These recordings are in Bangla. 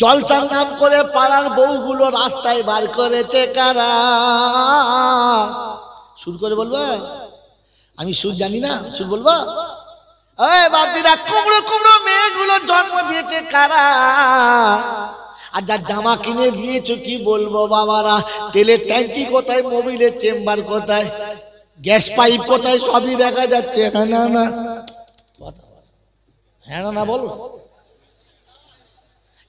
জলসার নাম করে পাড়ার বউগুলো রাস্তায় বার করেছে কারা সুর করে বলবো আমি সুর জানি না সুর বলবো ওই কুমড়ো কুমড়ো মেয়েগুলো জন্ম দিয়েছে কারা আর যা জামা কিনে দিয়েছো কি বলবো বাবারা তেলের ট্যাঙ্কি কোথায় মোবিলের চেম্বার কোথায় গ্যাস পাইপ কোথায় সবই দেখা যাচ্ছে হ্যাঁ না না হ্যাঁ না না বলো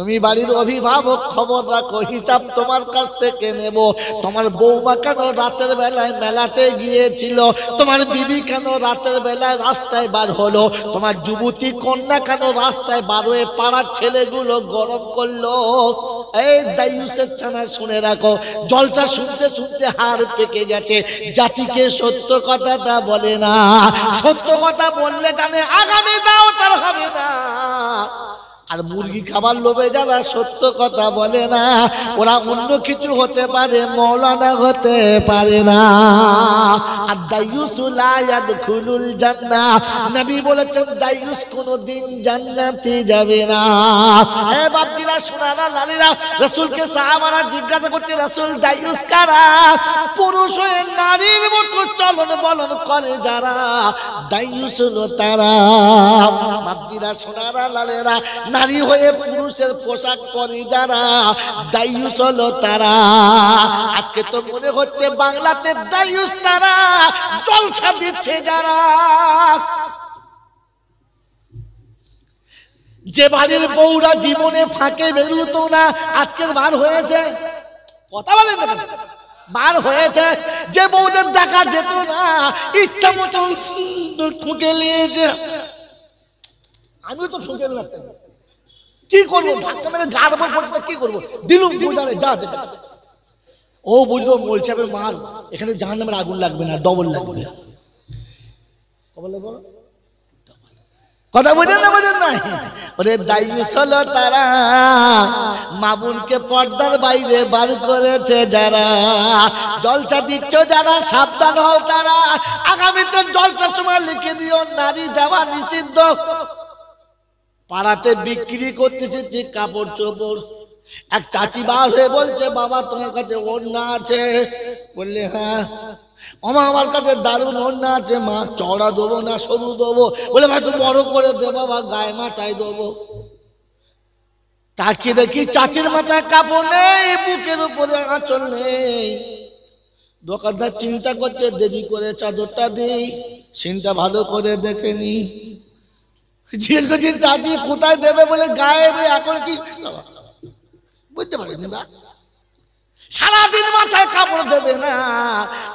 তুমি বাড়ির অভিভাবক খবর রাখো হিসাব তোমার কাছ থেকে নেব তোমার বৌমা কেন রাতের বেলায় মেলাতে গিয়েছিল তোমার বিবি কেন রাতের বেলায় রাস্তায় বার হলো তোমার যুবতী কন্যা কেন রাস্তায় বার হয়ে পাড়ার ছেলেগুলো গরম করলো এই দায়ুসের ছানা শুনে রাখো জলসা শুনতে শুনতে হাড় পেকে গেছে জাতিকে সত্য কথাটা বলে না সত্য কথা বললে জানে আগামী দাও তার হবে না আর মুরগি খাবার লোভে যারা সত্য কথা বলে না ওরা অন্য কিছু হতে পারে মৌলানা হতে পারে না আর দায়ুসুলায়াদ খুলুল জান্না নবী বলেছেন দায়ুস কোনো দিন জান্নাতে যাবে না এ বাপজিরা সোনারা লালিরা রসুলকে সাহাবারা জিজ্ঞাসা করছে রসুল দায়ুস কারা পুরুষ হয়ে নারীর মতো চলন বলন করে যারা দায়ুস হলো তারা বাপজিরা সোনারা লালেরা নারী হয়ে পুরুষের পোশাক পরে যারা দায়ুস হলো তারা আজকে তো মনে হচ্ছে বাংলাতে দায়ুস তারা জলসা দিচ্ছে যারা যে বাড়ির বউরা জীবনে ফাঁকে বেরুত না আজকের বার হয়েছে কথা বলেন না বার হয়েছে যে বউদের দেখা যেত না ইচ্ছা মতন ঠুকে নিয়েছে আমি তো ঠুকে লাগতাম কি করবো ধাক্কা মেরে গা দেবো কি করবো দিলুম যা ও বুঝলো মোলছাপের মার এখানে জাহান নামের আগুন লাগবে না ডবল লাগবে কথা বোঝেন না বোঝেন না ওরে দায়ুসল তারা মামুনকে পর্দার বাইরে বার করেছে যারা জলসা দিচ্ছ যারা সাবধান হও তারা আগামীতে জলসার সময় লিখে দিও নারী যাওয়া নিষিদ্ধ পাড়াতে বিক্রি করতেছে যে কাপড় চোপড় এক চাচি বার হয়ে বলছে বাবা তোমার কাছে ওড়না আছে বললে হ্যাঁ আমার আমার কাছে দারুণ ওড়না আছে মা চড়া দেবো না সরু দেবো বলে ভাই তুমি বড় করে দে বাবা গায়ে চাই দেবো তাকে দেখি চাচির মাথায় কাপড় নেই বুকের উপরে আঁচল নেই দোকানদার চিন্তা করছে দেরি করে চাদরটা দিই সিনটা ভালো করে দেখে নিই জিজ্ঞেস করছি চাচি কোথায় দেবে বলে গায়ে এখন কি বুঝতে পারেনি বা সারাদিন মাথায় কাপড় দেবে না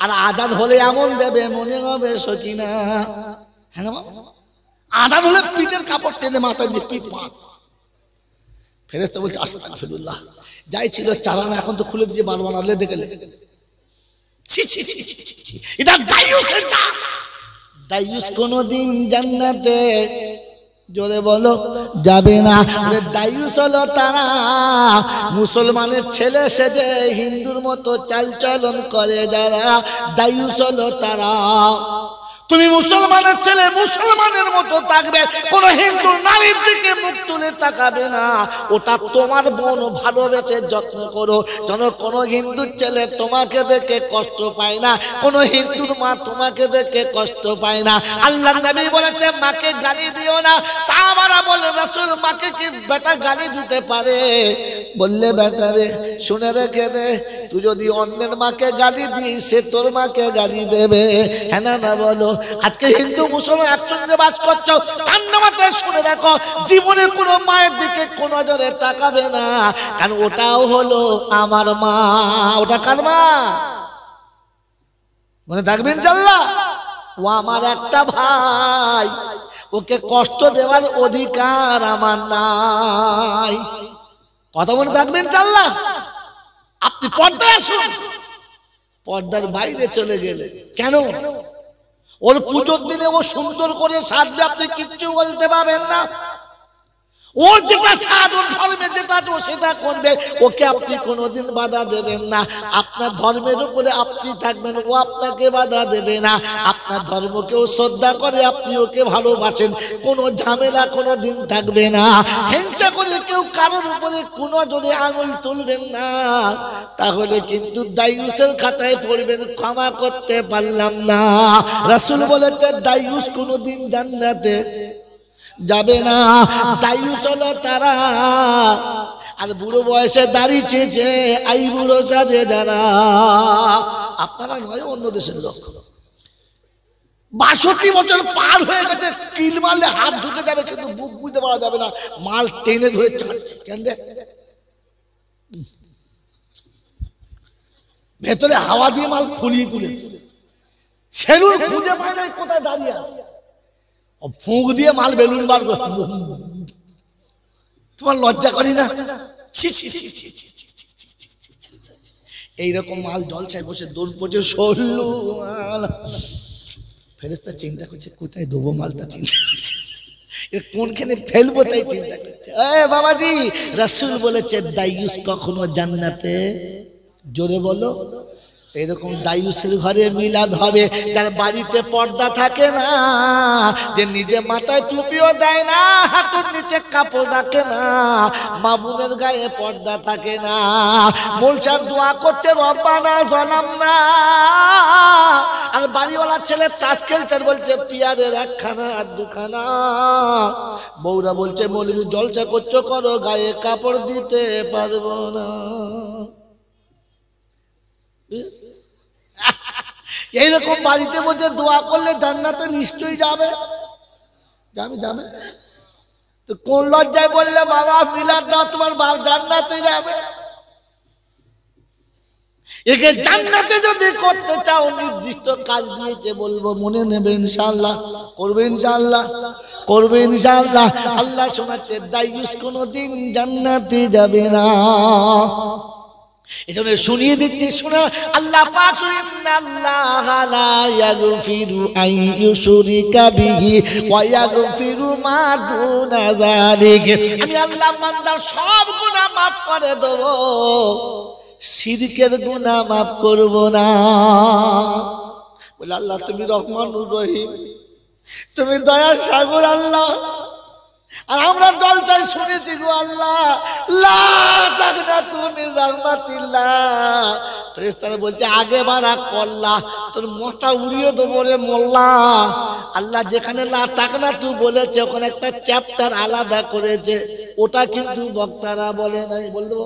আর আজান হলে এমন দেবে মনে হবে সকিনা হ্যাঁ আজান হলে পিঠের কাপড় টেনে মাথায় দিয়ে পিঠ পাত তো বলছে আস্তাক ফিরুল্লাহ যাই ছিল চালানা এখন তো খুলে দিয়ে বারবার আনলে দেখলে ছি ছি ছি ছি ছি এটা দায়ুসের চা দায়ুস কোনোদিন জান্নাতে জোরে বলো যাবে না দায়ুসল হলো তারা মুসলমানের ছেলে সেজে হিন্দুর মতো চালচলন করে যারা দায়ুসল তারা তুমি মুসলমানের ছেলে মুসলমানের মতো থাকবে কোন হিন্দু নারীর দিকে মুখ তুলে তাকাবে না ওটা তোমার বোন ভালোবেসে যত্ন করো যেন কোনো হিন্দুর ছেলে তোমাকে দেখে কষ্ট পায় না কোনো হিন্দুর মা তোমাকে দেখে কষ্ট পায় না আল্লাহ নবী বলেছে মাকে গালি দিও না সাহাবারা বলে রাসুল মাকে কি বেটা গালি দিতে পারে বললে রে শুনে রেখে দে তুই যদি অন্যের মাকে গালি দিস সে তোর মাকে গালি দেবে হ্যাঁ না বলো আজকে হিন্দু মুসলমান একসঙ্গে বাস করছো ঠান্ডা নামাতে শুনে রাখো জীবনে কোনো মায়ের দিকে কোনো জোরে তাকাবে না কারণ ওটাও হলো আমার মা ওটা কার মা মানে থাকবেন চাল্লা ও আমার একটা ভাই ওকে কষ্ট দেওয়ার অধিকার আমার নাই কথা মনে থাকবেন চাল্লা আপনি পর্দায় আসুন পর্দার বাইরে চলে গেলে কেন ওর পুজোর দিনে ও সুন্দর করে সাজবে আপনি কিচ্ছু বলতে পারবেন না ও যেটা সাধন ধর্মে যেটা ও সেটা করবে ওকে আপনি কোনোদিন বাধা দেবেন না আপনার ধর্মের উপরে আপনি থাকবেন ও আপনাকে বাধা দেবে না আপনার ধর্মকেও শ্রদ্ধা করে আপনি ওকে ভালোবাসেন কোনো ঝামেলা কোনো দিন থাকবে না হিংসা করে কেউ কারোর উপরে কোনো জোরে আঙুল তুলবেন না তাহলে কিন্তু দায়ুসের খাতায় পড়বেন ক্ষমা করতে পারলাম না রাসুল বলেছে দায়ুস কোনো দিন জান্নাতে যাবে না তাই চলো তারা আর বুড়ো বয়সে দাড়ি চেয়েছে আই বুড়ো সাজে যারা আপনারা নয় অন্য দেশের লোক বাষট্টি বছর পার হয়ে গেছে কিল মারলে হাত ঢুকে যাবে কিন্তু বুক বুঝতে পারা যাবে না মাল টেনে ধরে চাটছে কেন ভেতরে হাওয়া দিয়ে মাল ফুলিয়ে তুলেছে সেলুন খুঁজে পায় না কোথায় দাঁড়িয়ে আছে ফুঁক দিয়ে মাল বেলুন বার তোমার লজ্জা করি না ছি এইরকম মাল জলসায় বসে দূর পচে সরলু মাল ফেরেস্তা চিন্তা করছে কোথায় দেবো মালটা চিন্তা করছে এর কোনখানে ফেলবো তাই চিন্তা করছে বাবাজি রাসুল বলেছে দাইউস কখনো জান্নাতে জোরে বলো এরকম দায়ুসের ঘরে মিলাদ হবে যার বাড়িতে পর্দা থাকে না যে নিজে মাথায় টুপিও দেয় না হাঁটুর নিচে কাপড় রাখে না মামুনের গায়ে পর্দা থাকে না মুলসার দোয়া করছে রব্বানা জলাম না আর বাড়িওয়ালা ছেলে তাস খেলছে বলছে পিয়ারের একখানা আর দুখানা বৌরা বলছে মৌলবি জলসা করছো করো গায়ে কাপড় দিতে পারবো না হ্যাঁ? এইরকম বাড়িতে বসে দোয়া করলে জান্নাতে নিশ্চয়ই যাবে যাবে যাবে তো কোন লজ্জায় বললে বাবা মিলার দাও তোমার বাপ জান্নাতে যাবে একে জান্নাতে যদি করতে চাও নির্দিষ্ট কাজ দিয়েছে বলবো মনে নেবে ইনশাল্লাহ করবে ইনশাল্লাহ করবে ইনশাল্লাহ আল্লাহ শোনাচ্ছে দায়ুস কোনো দিন জান্নাতে যাবে না এজন্য শুনিয়ে দিচ্ছি শুনে আল্লাহ পাক শুনেন আল্লাহ লা ইয়াগফিরু আই ইউশরিকা বিহি ওয়া ইয়াগফিরু মা দুনা যালিক আমি আল্লাহ বান্দার সব গুনাহ maaf করে দেব শিরকের গুনাহ maaf করব না বলে আল্লাহ তুমি রহমানুর রহিম তুমি দয়া সাগর আল্লাহ আর আমরা দলটাই শুনেছি গো আল্লাহ লা তুমি রাহমাতিল্লাহ ফেরেস্তারা বলছে আগে বাড়া কল্লা তোর মাথা উড়িয়ে দেবো রে মোল্লা আল্লাহ যেখানে লা তাক না তুই বলেছে ওখানে একটা চ্যাপ্টার আলাদা করেছে ওটা কিন্তু বক্তারা বলে নাই বলে দেবো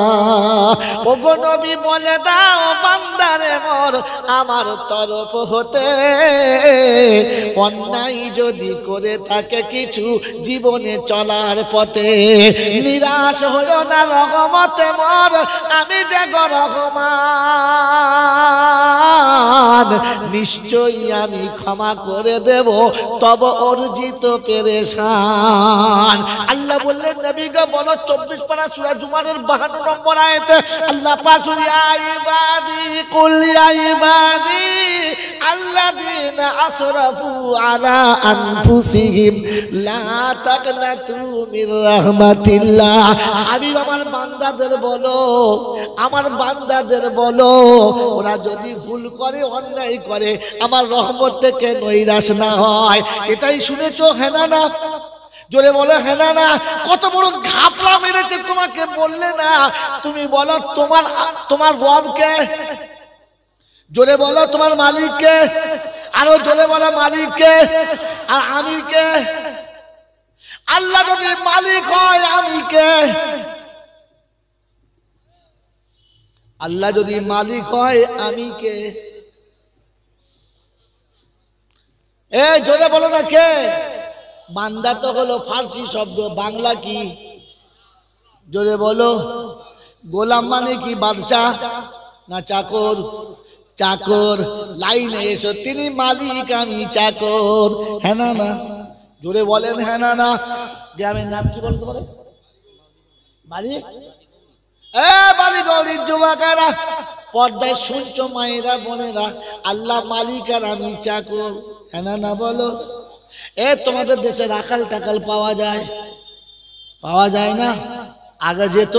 ওগো নবী বলে দাও বান্দারে মোর আমার তরফ হতে অন্যায় যদি করে থাকে কিছু জীবনে চলার পথে নিরাশ হলো না রহমতে মোর আমি যে গরহমান নিশ্চয়ই আমি ক্ষমা করে দেব তব অর্জিত পেরেশান আল্লাহ বললেন নবী গো বলো চব্বিশ পারা সুরা জুমারের বাহান্ন নম্বর আয়তে আল্লাহ আল্লাহ পাচু আলা লা তাকনাতু মির রাহমাতিল্লাহ হাবিব আমার বান্দাদের বলো আমার বান্দাদের বলো ওরা যদি ভুল করে অন্যায় করে আমার রহমত থেকে নৈরাশ না হয় এটাই শুনেছো হ্যাঁ না জোরে বলো হ্যাঁ না কত বড় ঘাপলা মেরেছে তোমাকে বললে না তুমি বলো তোমার তোমার রবকে জোরে বলো তোমার মালিককে আরো জোরে বলো মালিককে আর আমি কে আল্লাহ যদি মালিক হয় আমি কে আল্লাহ যদি মালিক হয় আমি কে এ জোরে বলো না কে বান্দা তো হলো ফার্সি শব্দ বাংলা কি জোরে বলো গোলাম মানে কি বাদশাহ না চাকর চাকর লাইনে এসো তিনি মালিক আমি চাকর হ্যাঁ না জোরে বলেন হ্যাঁ না গ্রামের নাম কি বলতে পারে মালিক এ মালিক অরিত যুবাকারা পর্দায় শুনছো মায়েরা বোনেরা আল্লাহ মালিক আর আমি চাকর হ্যাঁ না বলো এ তোমাদের দেশে রাখাল টাকাল পাওয়া যায় পাওয়া যায় না আগে যেত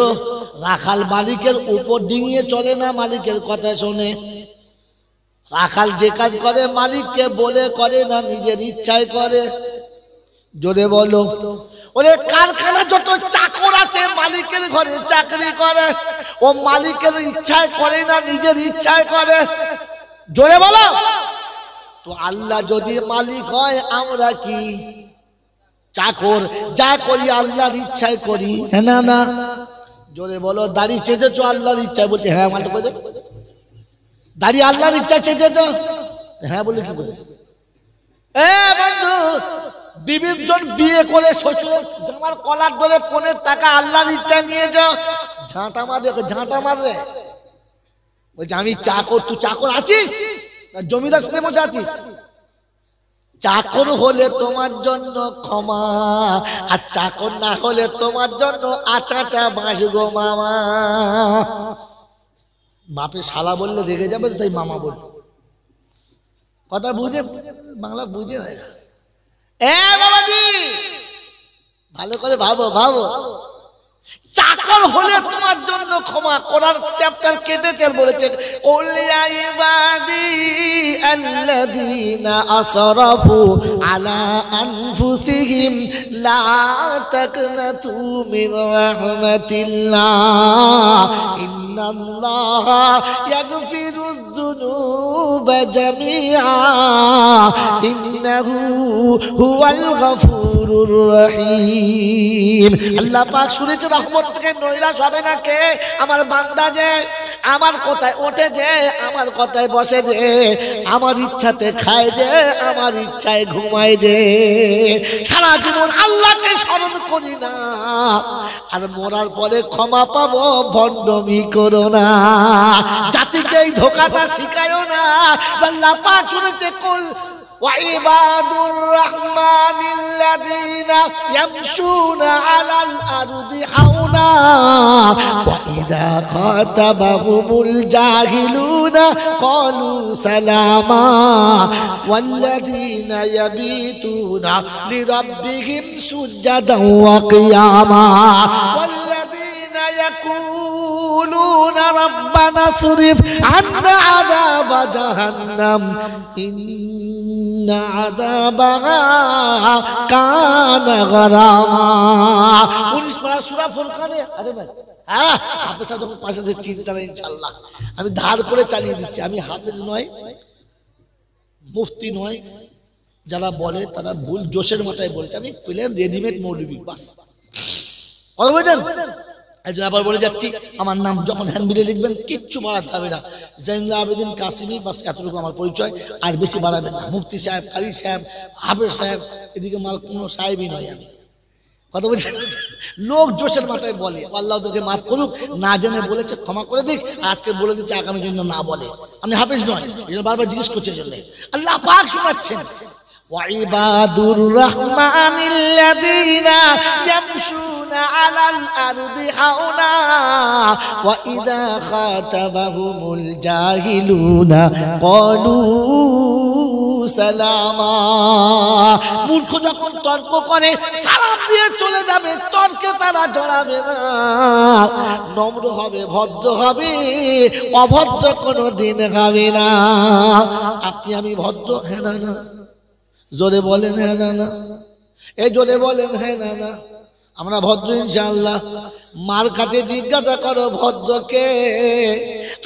রাখাল মালিকের উপর ডিঙিয়ে চলে না মালিকের কথা শোনে রাখাল যে কাজ করে মালিককে বলে করে না নিজের ইচ্ছায় করে জোরে বলো ওরে কারখানা যত চাকর আছে মালিকের ঘরে চাকরি করে ও মালিকের ইচ্ছায় করে না নিজের ইচ্ছায় করে জোরে বলো তো আল্লাহ যদি মালিক হয় আমরা কি চাকর যা করি আল্লাহর ইচ্ছায় করি হ্যাঁ না না জোরে বলো দাড়ি চেঁচেছ আল্লাহর ইচ্ছায় বলছে হ্যাঁ মালটা করে দাড়ি আল্লাহর ইচ্ছায় চেঁচেছ হ্যাঁ বলে কি বলে এ বন্ধু বিভিন্ন বিয়ে করে শ্বশুরের জামার কলার ধরে পনের টাকা আল্লাহর ইচ্ছা নিয়ে যাও ঝাঁটা মারে ঝাঁটা মারে বলছে আমি চাকর তুই চাকর আছিস জমিদার সাথে মজা আছিস চাকর হলে তোমার জন্য ক্ষমা আর চাকর না হলে তোমার জন্য আচাচা বাঁশ গো মামা বাপে শালা বললে রেগে যাবে তাই মামা বল কথা বুঝে বাংলা বুঝে না ভালো করে ভাবো ভাবো চাকর হলে তোমার জন্য ক্ষমা করার চ্যাপ্টার কেটেছেন বলেছেন আসরাফু আলা আনফুসিহিম লা তাকনাতু মিন রাহমাতিল্লাহ ইন্নাল্লাহ ইয়াগফিরুয যুনুবা জামিআ ইন্নাহু হুয়াল গফুরুর রহিম আল্লাহ পাক শুনেছে রহমত জগৎ থেকে নৈরাস হবে না কে আমার বান্দা যে আমার কথায় ওঠে যে আমার কথায় বসে যে আমার ইচ্ছাতে খায় যে আমার ইচ্ছায় ঘুমায় যে সারা জীবন আল্লাহকে স্মরণ করি না আর মরার পরে ক্ষমা পাবো ভণ্ডমি করো না জাতিকে এই ধোকাটা শিখায়ও না আল্লাহ পা শুনেছে কুল ওয়াইবাদুর রহমান يمشون على الأرض حولا وإذا خاطبهم الجاهلون قالوا سلاما والذين يبيتون لربهم سجدا وقياما والذين يقولون ربنا عنا عذاب جهنم إن عذابها كان غراما হ্যাঁ হাফেজ সাহেব যখন পাশে চিন্তা নেই ইনশাল্লাহ আমি ধার করে চালিয়ে দিচ্ছি আমি হাফেজ নয় মুফতি নয় যারা বলে তারা ভুল জোশের মাথায় বলেছে আমি প্লেন রেডিমেড মৌলবি বাস কথা বলছেন বলে যাচ্ছি আমার নাম যখন লিখবেন কিচ্ছু বাড়াতে হবে না এতটুকু আমার পরিচয় আর বেশি বাড়াবেন না সাহেব সাহেব সাহেব এদিকে কোনো সাহেবই নয় আমি কথা বলছি লোক জোশের মাথায় বলে আল্লাহ তোকে মাফ করুক না জেনে বলেছে ক্ষমা করে দিক আজকে বলে দিচ্ছে আগামী জন্য না বলে আমি হাফেজ নয় বারবার জিজ্ঞেস করছে আল্লাহ পাক শোনাচ্ছেন وعباد الرحمن الذين يمشون على الأرض حولا وإذا خاطبهم الجاهلون قالوا সালামা মূর্খ যখন তর্ক করে সালাম দিয়ে চলে যাবে তর্কে তারা জড়াবে না নম্র হবে ভদ্র হবে অভদ্র কোনো দিন হবে না আপনি আমি ভদ্র হ্যাঁ না জোরে বলেন হ্যাঁ না এ জোরে বলেন হ্যাঁ না আমরা ভদ্র ইনশাল্লাহ মার কাছে জিজ্ঞাসা করো ভদ্রকে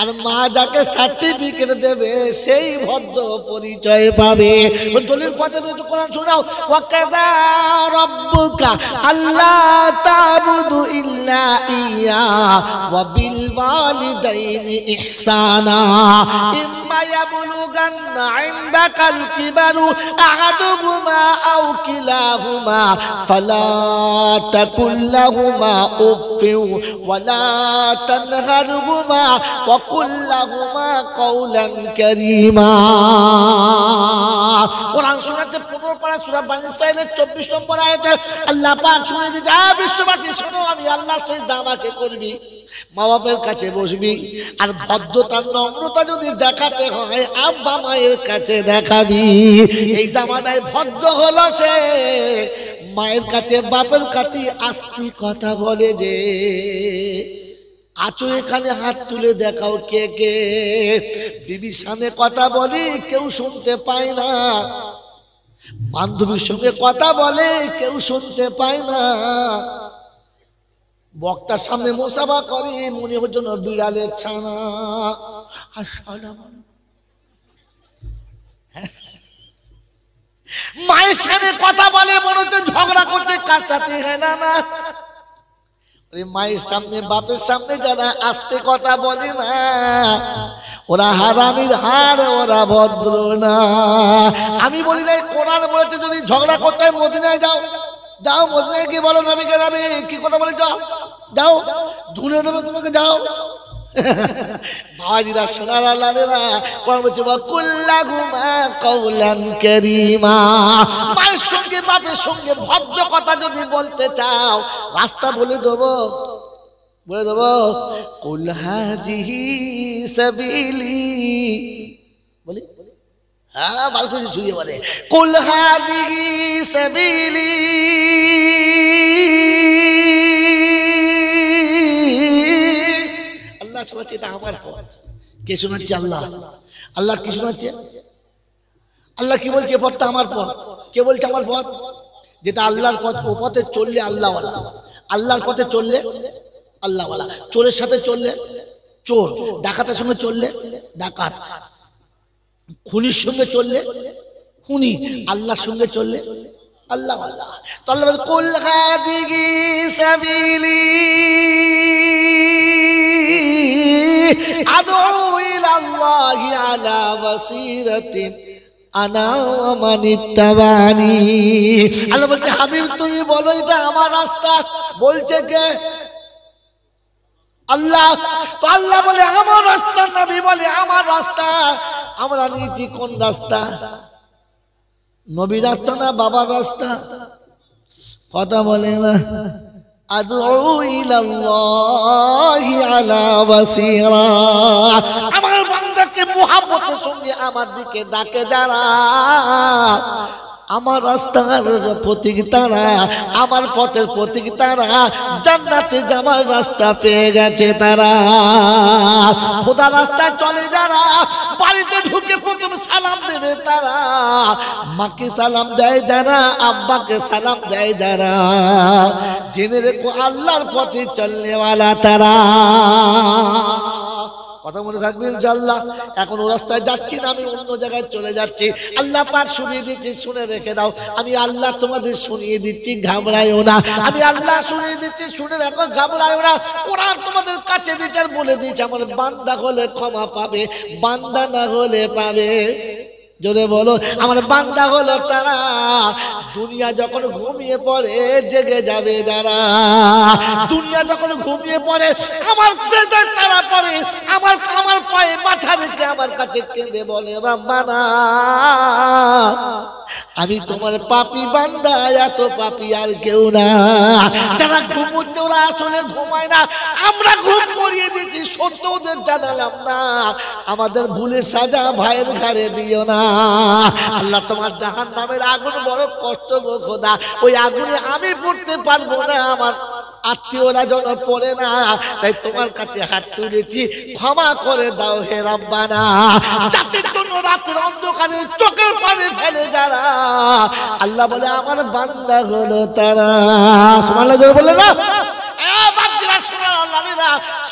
আর মা যাকে সার্টিফিকেট দেবে সেই ভদ্র পরিচয় পাবে দলিল কথা একটু কোরআন শোনাও ওয়াকাদা রব্বুকা আল্লাহ তাবুদু ইল্লা ইয়া ওয়া বিল ওয়ালিদাইনি ইহসানা ইম্মা ইয়াবলুগান্না ইনদাকাল কিবারু আহাদুহুমা আও কিলাহুমা ফালা তাকুল লাহুমা উফ تخفوا ولا تنهرهما وقل لهما قولا كريما কোরআন শোনাতে পনেরো পাড়া সুরা বাণী সাইলের চব্বিশ নম্বর আয়তে আল্লাহ পাক শুনে দিতে আ বিশ্ববাসী শোনো আমি আল্লাহ সেই দামাকে করবি মা বাপের কাছে বসবি আর ভদ্রতার নম্রতা যদি দেখাতে হয় আব্বা মায়ের কাছে দেখাবি এই জামানায় ভদ্র হলো সে মায়ের কাছে বাপের কাছে আস্তি কথা বলে যে আছো এখানে হাত তুলে দেখাও কে কে বিবির সামনে কথা বলে কেউ শুনতে পায় না বান্ধবীর সঙ্গে কথা বলে কেউ শুনতে পায় না বক্তার সামনে মোসাফা করে মনে হচ্ছে বিড়ালের ছানা আর সালাম মায়ের সাথে কথা বলে মনে হচ্ছে ঝগড়া করতে কাঁচাতে হয় না না মায়ের সামনে বাপের সামনে যারা আসতে কথা বলে না ওরা হারামির হার ওরা ভদ্র না আমি বলি না কোরআন বলেছে যদি ঝগড়া করতে মদিনায় যাও যাও মদিনায় গিয়ে বলো নবীকে নবী কি কথা বলে যাও যাও ধুনে দেবে তোমাকে যাও ভাজিরা সোনারা না কোন বলছে কুল্লা ঘুমা কৌলান কেরিমা মায়ের সঙ্গে বাপের সঙ্গে ভদ্র কথা যদি বলতে চাও রাস্তা বলে দেবো বলে দেবো কুলহাজিহি সাবিলি বলি হ্যাঁ বার করেছি বলে কুলহাজিহি সাবিলি শোনাচ্ছে এটা হবার পর কে শোনাচ্ছে আল্লাহ আল্লাহ কি শোনাচ্ছে আল্লাহ কি বলছে পথটা আমার পথ কে বলছে আমার পথ যেটা আল্লাহর পথ ও পথে চললে আল্লাহওয়ালা আল্লাহর পথে চললে আল্লাহওয়ালা চোরের সাথে চললে চোর ডাকাতের সঙ্গে চললে ডাকাত খুনির সঙ্গে চললে খুনি আল্লাহর সঙ্গে চললে আল্লাহ আল্লাহ তো আল্লাহ কুল সাবিলি আল্লাহ বলছে তুমি আমার রাস্তা বলছে আল্লাহ আল্লাহ বলে আমার রাস্তা বলে আমার রাস্তা আমরা নিয়েছি কোন রাস্তা নবী রাস্তা না বাবার রাস্তা কথা বলে না أدعو إلى الله على بصيرة আমার বান্দাকে মুহাব্বতের সঙ্গে আমার দিকে ডাকে যারা আমার রাস্তার প্রতীক তারা আমার পথের প্রতীক তারা জান্নাতে যাওয়ার রাস্তা পেয়ে গেছে তারা খোদা রাস্তা চলে যারা বাড়িতে ঢুকে প্রথম সালাম দেবে তারা মাকে সালাম দেয় যারা আব্বাকে সালাম দেয় যারা জেনে রেখো আল্লাহর পথে চলনেওয়ালা তারা কথা মনে থাকবে ইনশাল্লাহ এখন ও রাস্তায় যাচ্ছি না আমি অন্য জায়গায় চলে যাচ্ছি আল্লাহ পাক শুনিয়ে দিচ্ছি শুনে রেখে দাও আমি আল্লাহ তোমাদের শুনিয়ে দিচ্ছি ঘাবড়ায়ও না আমি আল্লাহ শুনিয়ে দিচ্ছি শুনে রেখো ঘাবড়ায়ও না কোরআন তোমাদের কাছে দিচ্ছে আর বলে দিচ্ছে আমার বান্দা হলে ক্ষমা পাবে বান্দা না হলে পাবে জোরে বলো আমার বান্দা হলো তারা দুনিয়া যখন ঘুমিয়ে পড়ে জেগে যাবে যারা দুনিয়া যখন ঘুমিয়ে পড়ে আমার সেজায় তারা পড়ে আমার আমার পায়ে মাথা রেখে আমার কাছে কেঁদে বলে রাম্মানা আমি তোমার পাপি বান্দা এত পাপি আর কেউ না যারা ঘুমোচ্ছে ওরা আসলে ঘুমায় না আমরা ঘুম পড়িয়ে দিয়েছি সত্য ওদের জানালাম না আমাদের ভুলে সাজা ভাইয়ের ঘাড়ে দিও না আল্লাহ তোমার জাহান নামের আগুন বড় কষ্ট খোদা ওই আগুনে আমি পড়তে পারবো না আমার আত্মীয়রা যেন পড়ে না তাই তোমার কাছে হাত তুলেছি ক্ষমা করে দাও হে রাব্বানা জাতির জন্য রাতের অন্ধকারে চোখের পানি ফেলে যারা আল্লাহ বলে আমার বান্দা হলো তারা বলে না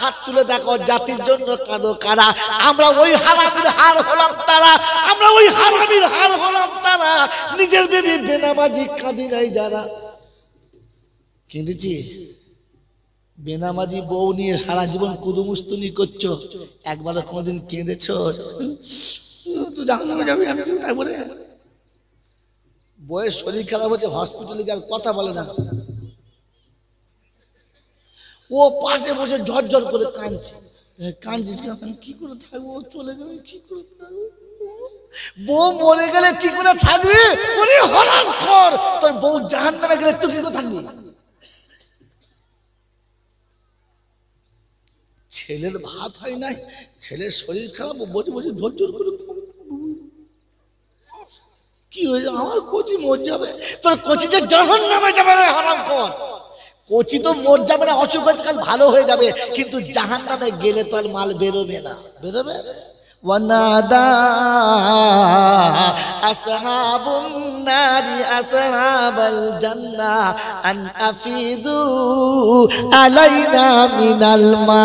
হাত তুলে দেখো জাতির জন্য কাঁদো কারা আমরা ওই হারামির হার হলাম তারা আমরা ওই হারামির হার হলাম তারা নিজের বেবি বেনামাজি কাঁদি নাই যারা কেঁদেছি বেনামাজি বউ নিয়ে সারা জীবন কুদুমুস্তুলি করছো একবার কোনোদিন কেঁদেছ তুই জানলামে যাবি আমি তাই বলে বউয়ের শরীর খারাপ হচ্ছে হসপিটালে গেল কথা বলে না ও পাশে বসে ঝরঝর করে কাঁদছে কাঁদছিস কি করে থাকবো চলে গেলে কি করে থাকবো বউ মরে গেলে কি করে থাকবি উনি হরাক্ষর তোর বউ জাহান নামে গেলে তুই কি করে থাকবি ছেলের ভাত হয় নাই ছেলের শরীর খারাপ বসে বসে ধৈর্য করে কি হয়ে যাবে আমার কচি মর যাবে তোর কচিটা জাহান নামে যাবে হারাম কর কচি তো মর যাবে না অসুখ হয়েছে কাল ভালো হয়ে যাবে কিন্তু জাহান নামে গেলে তো আর মাল বেরোবে না বেরোবে আলাইনা মিনাল মা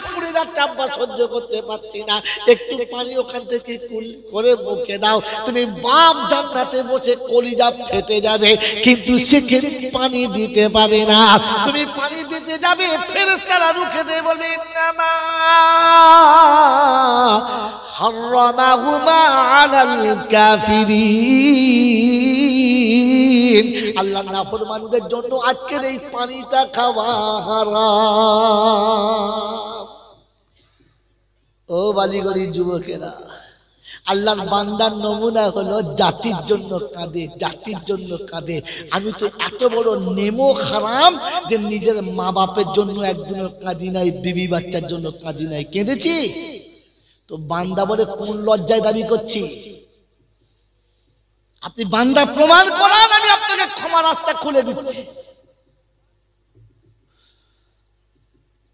পুড়ে যাচ্ছে আব্বা সহ্য করতে পারছি না একটু পানি ওখান থেকে কুল করে মুখে দাও তুমি বাপ জান্নাতে বসে কলিজা ফেটে যাবে কিন্তু সেখানে পানি দিতে পাবে না তুমি পানি দিতে যাবে ফেরেস তারা রুখে দিয়ে বলবে حرمهما على الكافرين দিন আল্লাহ নাফরমানদের জন্য আজকের এই পানিটা খাওয়া হারাম ও বালিগড়ি যুবকেরা আল্লাহ বান্দার নমুনা হলো জাতির জন্য কাঁদে জাতির জন্য কাঁদে আমি তো এত বড় নেমো খারাম যে নিজের মা বাপের জন্য একদিনও কাঁদি নাই বিবি বাচ্চার জন্য কাঁদি নাই কেঁদেছি তো বান্দা বলে কোন লজ্জায় দাবি করছি আপনি বান্দা প্রমাণ করান আমি তোকে ক্ষমা রাস্তা খুলে দিচ্ছি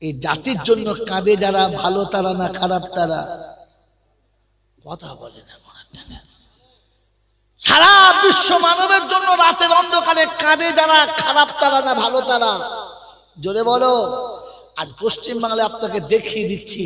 এই জাতির জন্য কাঁদে যারা ভালো তারা না খারাপ তারা কথা বলে না সারা বিশ্ব মানবের জন্য রাতের অন্ধকারে কাঁদে যারা খারাপ তারা না ভালো তারা জোরে বলো আজ পশ্চিমবাংলায় আপনাকে দেখিয়ে দিচ্ছি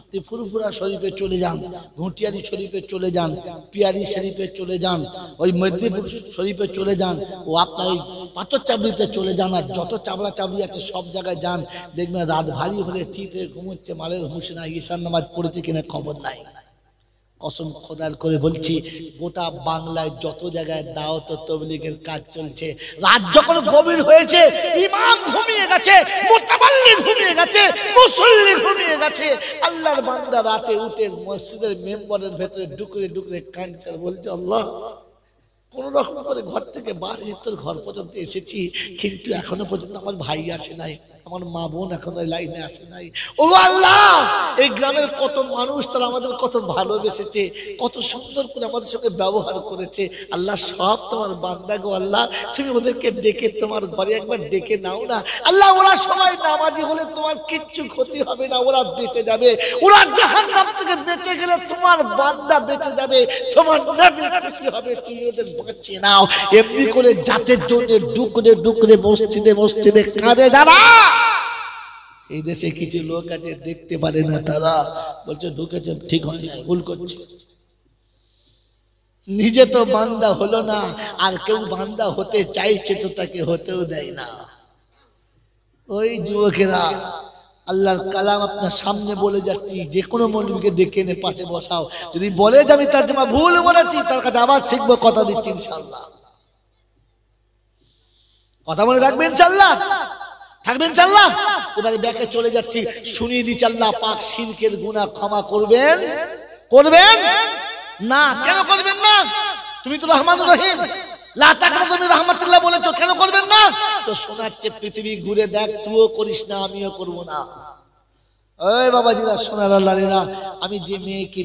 আপনি ফুরফুরা শরীফে চলে যান ভুটিয়ারি শরীফে চলে যান পিয়ারি শরীফে চলে যান ওই মেদিনীপুর শরীফে চলে যান ও আপনার ওই পাথর চাবড়িতে চলে যান আর যত চাবড়া চাবড়ি আছে সব জায়গায় যান দেখবেন রাত ভারী হলে চিতে ঘুমোচ্ছে মালের হুসেনা ইসান ঈশান নামাজ পড়েছে কিনা খবর নাই কসম খোদার করে বলছি গোটা বাংলায় যত জায়গায় দাওয়াত তবলিগের কাজ চলছে রাত যখন গভীর হয়েছে ইমাম ঘুমিয়ে গেছে মোতাবাল্লি ঘুমিয়ে গেছে মুসল্লি ঘুমিয়ে গেছে আল্লাহর বান্দা রাতে উঠে মসজিদের মেম্বারের ভেতরে ডুকরে ডুকরে কাঞ্চার বলছে আল্লাহ কোনো রকম করে ঘর থেকে বাড়ি তোর ঘর পর্যন্ত এসেছি কিন্তু এখনো পর্যন্ত আমার ভাই আসে নাই আমার মা বোন এখন ওই লাইনে আসে নাই ও আল্লাহ এই গ্রামের কত মানুষ তারা আমাদের কত ভালোবেসেছে কত সুন্দর করে আমাদের সঙ্গে ব্যবহার করেছে আল্লাহ সব তোমার বান্দা গো আল্লাহ তুমি ওদেরকে ডেকে তোমার ঘরে একবার ডেকে নাও না আল্লাহ ওরা সবাই নামাজি হলে তোমার কিচ্ছু ক্ষতি হবে না ওরা বেঁচে যাবে ওরা জাহান নাম থেকে বেঁচে গেলে তোমার বান্দা বেঁচে যাবে তোমার নামে খুশি হবে তুমি ওদের বাঁচিয়ে নাও এমনি করে জাতের জন্য ডুকরে ডুকরে মসজিদে মসজিদে কাঁদে যারা এই দেশে কিছু লোক আছে দেখতে পারে না তারা বলছে ঢুকেছে ঠিক হয় না ভুল করছে নিজে তো বান্দা হলো না আর কেউ বান্দা হতে চাইছে তো তাকে হতেও দেয় না ওই যুবকেরা আল্লাহর কালাম আপনার সামনে বলে যাচ্ছি যে কোনো মন্ডলীকে ডেকে এনে পাশে বসাও যদি বলে যে আমি তার জমা ভুল বলেছি তার কাছে আবার শিখবো কথা দিচ্ছি ইনশাল্লাহ কথা বলে থাকবেন ইনশাল্লাহ থাকবেন ইনশাল্লাহ এবারে ব্যাকে চলে যাচ্ছি শুনিয়ে দিচ্ছি আল্লাহ পাক শিল্কের গুণা ক্ষমা করবেন করবেন না কেন করবেন না তুমি তো রহমান রহিম আমি যে মেয়েকে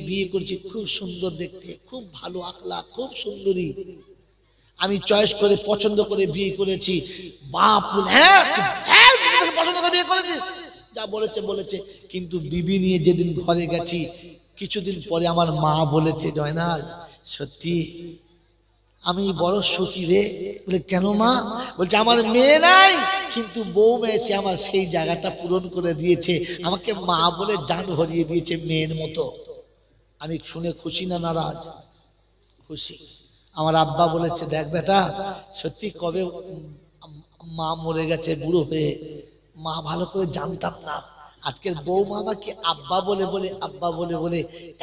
বিয়ে করছি খুব সুন্দর দেখতে খুব ভালো আকলা খুব সুন্দরী আমি চয়েস করে পছন্দ করে বিয়ে করেছি বাপ হ্যাঁ, হ্যাঁ তাকে পছন্দ করে বিয়ে করেছিস যা বলেছে বলেছে কিন্তু বিবি নিয়ে যেদিন ঘরে গেছি কিছুদিন পরে আমার মা বলেছে জয়নাল সত্যি আমি বড় সুখী রে বলে কেন মা বলছে আমার মেয়ে নাই কিন্তু বউ মেয়েছে আমার সেই জায়গাটা পূরণ করে দিয়েছে আমাকে মা বলে জান ভরিয়ে দিয়েছে মেয়ের মতো আমি শুনে খুশি না নারাজ খুশি আমার আব্বা বলেছে দেখ বেটা সত্যি কবে মা মরে গেছে বুড়ো হয়ে মা ভালো করে জানতাম না আজকের বৌমা কি আব্বা বলে বলে আব্বা বলে বলে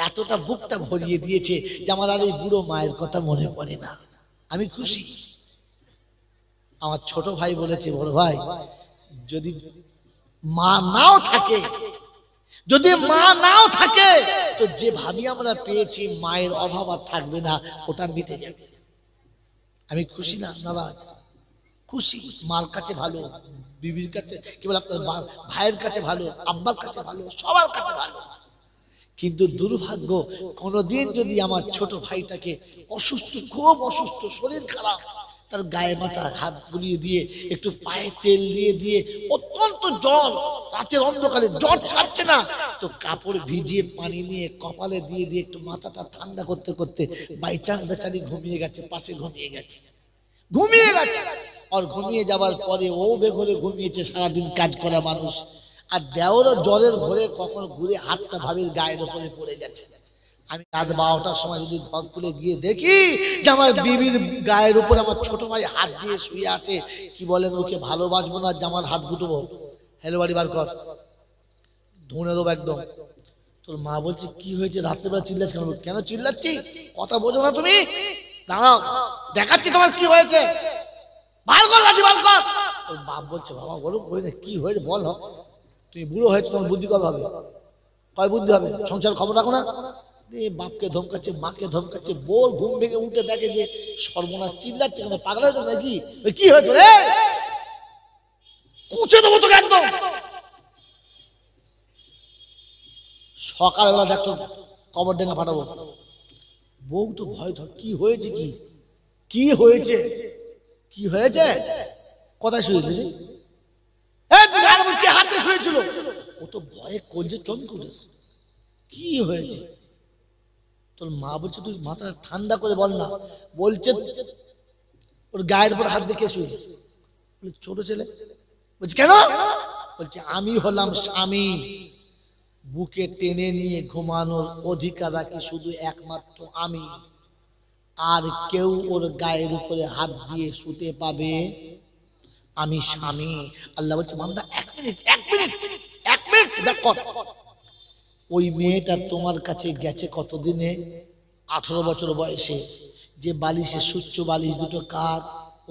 এতটা বুকটা ভরিয়ে দিয়েছে যে আমার আর এই বুড়ো মায়ের কথা মনে পড়ে না আমি খুশি আমার ছোট ভাই বলেছে বড় ভাই যদি মা নাও থাকে যদি মা নাও থাকে তো যে ভাবি আমরা পেয়েছি মায়ের অভাব আর থাকবে না ওটা মিটে যাবে আমি খুশি না নারাজ খুশি মার কাছে ভালো বিবির কাছে কি বলে আপনার ভাইয়ের কাছে ভালো আব্বার কাছে ভালো সবার কাছে ভালো কিন্তু দুর্ভাগ্য কোনোদিন যদি আমার ছোট ভাইটাকে অসুস্থ খুব অসুস্থ শরীর খারাপ তার গায়ে মাথা হাত বুলিয়ে দিয়ে একটু পায়ে তেল দিয়ে দিয়ে অত্যন্ত জ্বর রাতের অন্ধকারে জ্বর ছাড়ছে না তো কাপড় ভিজিয়ে পানি নিয়ে কপালে দিয়ে দিয়ে একটু মাথাটা ঠান্ডা করতে করতে বাইচান্স বেচারি ঘুমিয়ে গেছে পাশে ঘুমিয়ে গেছে ঘুমিয়ে গেছে আর ঘুমিয়ে যাওয়ার পরে ও বেঘরে ঘুমিয়েছে সারাদিন কাজ করা মানুষ আর দেওরও জ্বরের ভরে কখন ঘুরে হাতটা ভাবির গায়ের ওপরে পড়ে গেছে আমি রাত বারোটার সময় যদি ঘর খুলে গিয়ে দেখি যে আমার বিবির গায়ের উপরে আমার ছোট ভাই হাত দিয়ে শুয়ে আছে কি বলেন ওকে ভালোবাসবো না জামার হাত গুটবো হ্যালো বাড়ি বার কর ধুনে দেবো একদম তোর মা বলছে কি হয়েছে রাত্রেবেলা চিল্লাচ্ছে কেন কেন চিল্লাচ্ছি কথা বোঝো না তুমি দাঁড়াও দেখাচ্ছি তোমার কি হয়েছে বাপ বলছে বাবা বলো কি হয়েছে বল তুমি বুড়ো হয়েছো তোমার বুদ্ধি কবে হবে কয় বুদ্ধি হবে সংসার খবর রাখো না বাপকে ধমকাচ্ছে মাকে ধমকাচ্ছে বোর ঘুম ভেঙে উঠে দেখে যে সর্বনাশ চিল্লাচ্ছে কেন পাগলা হয়েছে নাকি কি হয়েছে রে কুচে দেবো তোকে একদম সকালবেলা দেখতো কবর ডেঙ্গা পাঠাবো বউ তো ভয় ধর কি হয়েছে কি কি হয়েছে কি হয়েছে কোথায় শুয়েছে কি হাতে শুয়েছিল ও তো ভয়ে কলজে চমকে উঠেছে কি হয়েছে তোর মা বলছে তুই মাথাটা ঠান্ডা করে বল না বলছে ওর গায়ের উপর হাত দেখে শুয়ে ছোট ছেলে বলছে কেন বলছে আমি হলাম স্বামী বুকে টেনে নিয়ে ঘুমানোর অধিকার রাখি শুধু একমাত্র আমি আর কেউ ওর গায়ের উপরে হাত দিয়ে শুতে পাবে আমি স্বামী আল্লাহ বলছে মান্দা এক মিনিট এক মিনিট এক মিনিট দেখ ওই মেয়েটা তোমার কাছে গেছে কতদিনে আঠেরো বছর বয়সে যে বালিশে সুচ্ছ বালিশ দুটো কার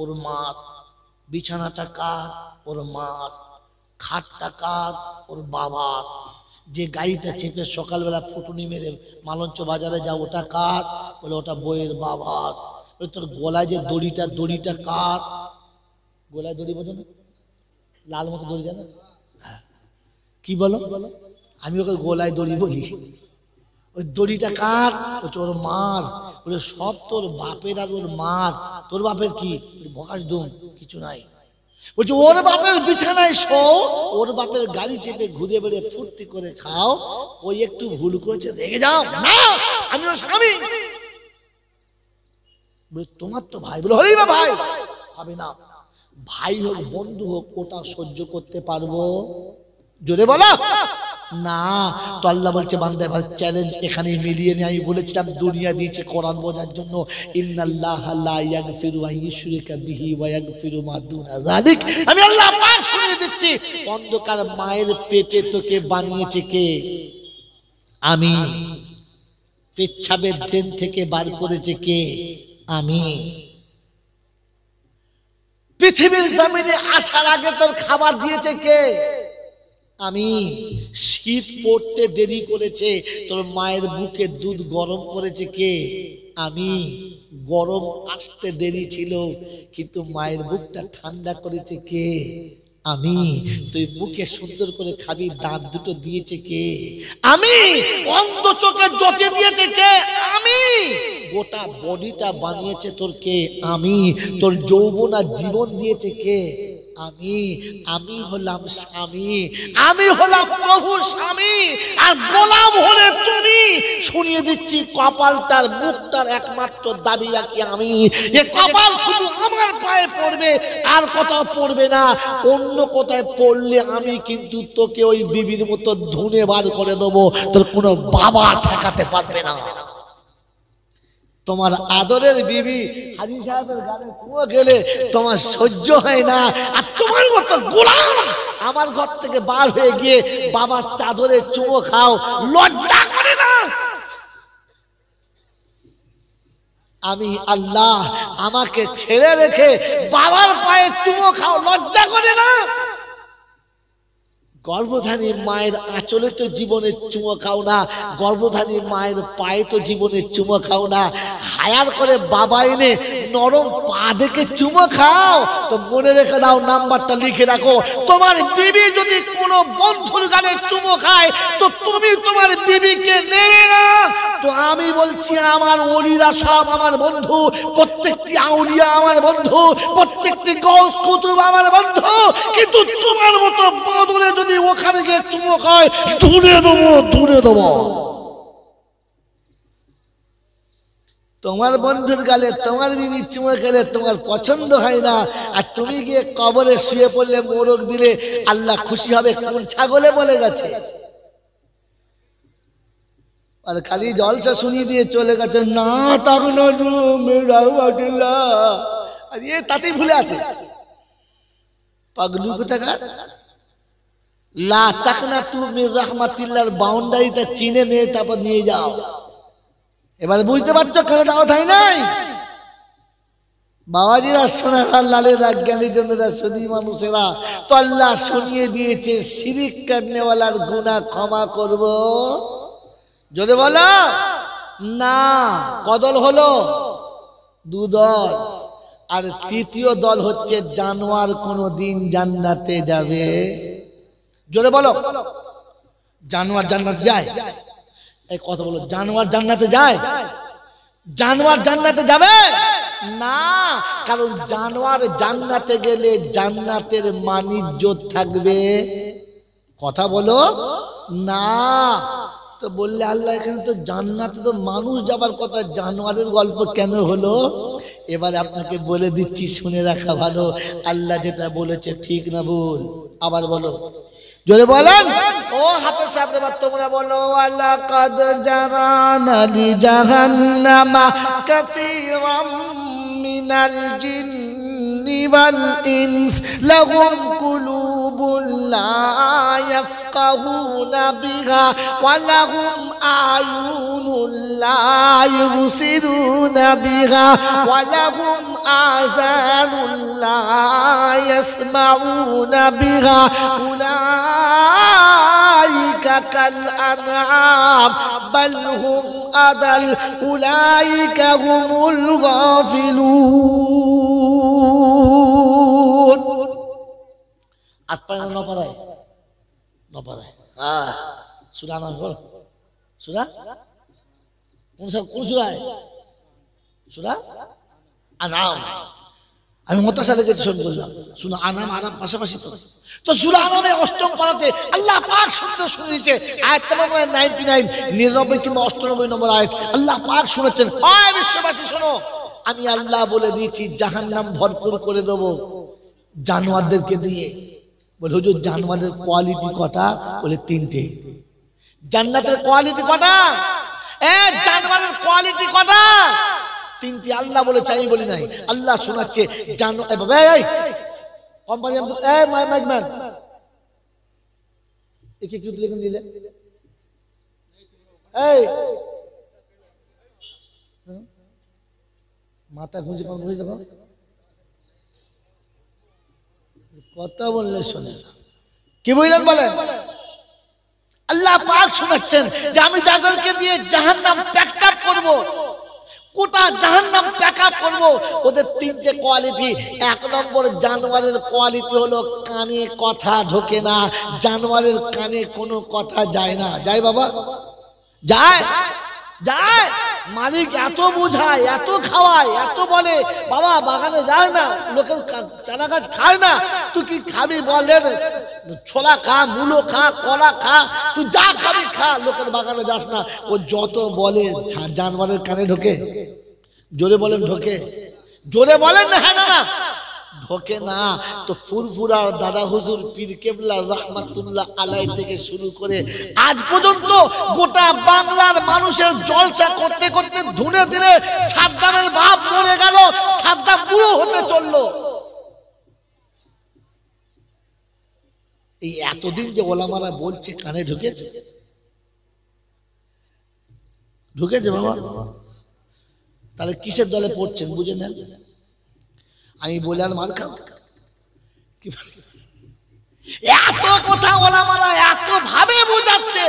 ওর মার বিছানাটা কার ওর মার খাটটা কার ওর বাবার যে গাড়িটা চেপে সকালবেলা ফুটুনি মেরে মালঞ্চ বাজারে যা ওটা কার বলে ওটা বইয়ের বাবা বলে তোর গলায় যে দড়িটা দড়িটা কার গলায় দড়ি বোঝো না লাল মতো দড়ি জানো হ্যাঁ। কি বলো আমি ওকে গলায় দড়ি বলি ওই দড়িটা কার ও তোর মার বলে সব তোর বাপের আর ওর মার তোর বাপের কি ভকাশ দুম কিছু নাই বলছে ওর বাপের বিছানায় শো ওর বাপের গাড়ি চেপে ঘুরে বেড়ে ফুর্তি করে খাও ওই একটু ভুল করেছে রেগে যাও না আমি ওর স্বামী তোমার তো ভাই বলে হলেই বা ভাই হবে না ভাই হোক বন্ধু হোক ওটা সহ্য করতে পারবো জোরে বলা না তো আল্লাহ বলছে বান্দা ভাই চ্যালেঞ্জ এখানে মিলিয়ে নিয়ে আমি বলেছিলাম দুনিয়া দিয়েছে কোরআন বোঝার জন্য ইন্নাল্লাহ লায়াগ ফিরু আইশুরিকা বিহি ওয়াগ ফিরু আমি আল্লাহ পাক শুনিয়ে দিচ্ছি অন্ধকার মায়ের পেটে তোকে বানিয়েছে কে আমি পেচ্ছাবের থেকে বার করেছে কে আমি পৃথিবীর জমিনে আসার আগে তোর খাবার দিয়েছে কে আমি শীত পড়তে দেরি করেছে তোর মায়ের বুকে দুধ গরম করেছে কে আমি গরম আসতে দেরি ছিল কিন্তু মায়ের বুকটা ঠান্ডা করেছে কে আমি তুই মুখে সুন্দর করে খাবি দাঁত দুটো দিয়েছে কে আমি অন্ধ চোখে জটে দিয়েছে কে আমি গোটা বডিটা বানিয়েছে তোর কে আমি তোর যৌবনা জীবন দিয়েছে কে আমি আমি হলাম স্বামী আমি হলাম প্রভু স্বামী আর গোলাম হলে তুমি শুনিয়ে দিচ্ছি কপাল তার মুখ তার একমাত্র দাবি রাখি আমি যে কপাল শুধু আমার পায়ে পড়বে আর কোথাও পড়বে না অন্য কোথায় পড়লে আমি কিন্তু তোকে ওই বিবির মতো ধুনে বার করে দেবো তোর কোনো বাবা ঠেকাতে পারবে না তোমার আদরের বিবি হাজি সাহেবের গালে চুমো গেলে তোমার সহ্য হয় না আর তোমার মতো গোলাম আমার ঘর থেকে বার হয়ে গিয়ে বাবার চাদরে চুমো খাও লজ্জা করে না আমি আল্লাহ আমাকে ছেড়ে রেখে বাবার পায়ে চুমো খাও লজ্জা করে না গর্ভধারী মায়ের আঁচলে তো জীবনের চুমো খাও না গর্ভধারী মায়ের পায়ে তো জীবনের চুমো খাও না হায়ার করে বাবা এনে নরম পা দেখে চুমো খাও তো মনে রেখে দাও নাম্বারটা লিখে রাখো তোমার বিবি যদি কোনো বন্ধুর গালে চুমো খায় তো তুমি তোমার বিবিকে নেবে না তো আমি বলছি আমার অলিরা সব আমার বন্ধু প্রত্যেকটি আউলিয়া আমার বন্ধু প্রত্যেকটি গস কুতুব আমার বন্ধু কিন্তু তোমার মতো বদলে যদি যদি ওখানে গিয়ে চুমো খায় ধুলে দেবো ধুলে দেবো তোমার বন্ধুর গালে তোমার বিবি চুমো গেলে তোমার পছন্দ হয় না আর তুমি গিয়ে কবরে শুয়ে পড়লে মোরগ দিলে আল্লাহ খুশি হবে কোন ছাগলে বলে গেছে আর খালি জলসা শুনিয়ে দিয়ে চলে গেছে না তাক তাতেই ভুলে আছে পাগলু কোথাকার লা তাকনা তুমি মির রাহমাতিল্লার বাউন্ডারিটা চিনে নিয়ে তারপর নিয়ে যাও এবারে বুঝতে পারছো কেন দাওয়াত হয় নাই বাবাজিরা সোনারা লালের আজ্ঞানী জনেরা সদি মানুষেরা তল্লা শুনিয়ে দিয়েছে সিরিক কান্নেওয়ালার গুণা ক্ষমা করব যদি বলো না কদল হলো দু দল আর তৃতীয় দল হচ্ছে জানোয়ার কোনো দিন জান্নাতে যাবে জোরে বলো জানোয়ার জান্নাত যায় এই কথা বলো জানোয়ার জান্নাতে যায় জানোয়ার জান্নাতে যাবে না কারণ জানোয়ার জান্নাতে গেলে জান্নাতের মানিজ্য থাকবে কথা বলো না তো বললে আল্লাহ এখানে তো জান্নাতে তো মানুষ যাবার কথা জানোয়ারের গল্প কেন হলো এবার আপনাকে বলে দিচ্ছি শুনে রাখা ভালো আল্লাহ যেটা বলেছে ঠিক না ভুল আবার বলো জোরে বলেন ও হাফেজ সাহেব এবার তোমরা বলো আল্লাহ কদ জারান আলী জাহান্নামা কাতিরাম মিনাল জিন্ন الجن والإنس لهم قلوب لا يفقهون بها ولهم أعين لا يبصرون بها ولهم آذان لا يسمعون بها أولئك كالأنعام بل هم أضل أولئك هم الغافلون আট পারে না নপাড়ায় নপাড়ায় হ্যাঁ সুরা না বল সুরা কোন সব কোন সুরায় সুরা আনাম আমি মোতাসাদের কাছে শোন বললাম শুনো আনাম আরাম পাশাপাশি তো তো সুরা আনামে অষ্টম পাড়াতে আল্লাহ পাক শব্দ শুনে দিচ্ছে আয়াত নম্বর নাইনটি নাইন নিরানব্বই কিংবা অষ্টানব্বই নম্বর আয়াত আল্লাহ পাক শুনেছেন আয় বিশ্ববাসী শোনো আমি আল্লাহ বলে দিয়েছি জাহান নাম ভরপুর করে দেব জানোয়ারদেরকে দিয়ে বলে হুজুর জানোয়ারের কোয়ালিটি কটা বলে তিনটে জান্নাতের কোয়ালিটি কটা এ জানোয়ারের কোয়ালিটি কটা তিনটি আল্লাহ বলে চাই বলি নাই আল্লাহ শোনাচ্ছে জানো কোম্পানি ম্যান একে কি দিলে এই মাথা খুঁজে পান বুঝতে পারো কথা বললে শোনে কি বুঝলেন বলেন আল্লাহ পাক শোনাচ্ছেন যে আমি তাদেরকে দিয়ে জাহান নাম প্যাকটাপ করবো কোটা জাহান নাম প্যাক করবো ওদের তিনটে কোয়ালিটি এক নম্বর জানোয়ারের কোয়ালিটি হলো কানে কথা ঢোকে না জানোয়ারের কানে কোনো কথা যায় না যায় বাবা যায় যায় মালিক এত বোঝায় এত খাওয়ায় এত বলে বাবা বাগানে যায় না লোকের চারা গাছ খায় না তুই কি খাবি বলে ছোলা খা মুলো খা কলা খা তুই যা খাবি খা লোকের বাগানে যাস না ও যত বলে জানওয়ারের কানে ঢোকে জোরে বলেন ঢোকে জোরে বলেন না হ্যাঁ না হকে না তো ফুরফুরার দাদা হুজুর পীর কেবলার রহমাতুল্লাহ আলাই থেকে শুরু করে আজ পর্যন্ত গোটা বাংলার মানুষের জলসা করতে করতে ধুনে দিলে সাদ্দামের বাপ মরে গেল সাদ্দাম পুরো হতে চললো এই এতদিন যে ওলামারা বলছে কানে ঢুকেছে ঢুকেছে বাবা তাহলে কিসের দলে পড়ছেন বুঝে নেন আমি বলে আর মার খাব এত কথা বলা মারা এত ভাবে বোঝাচ্ছে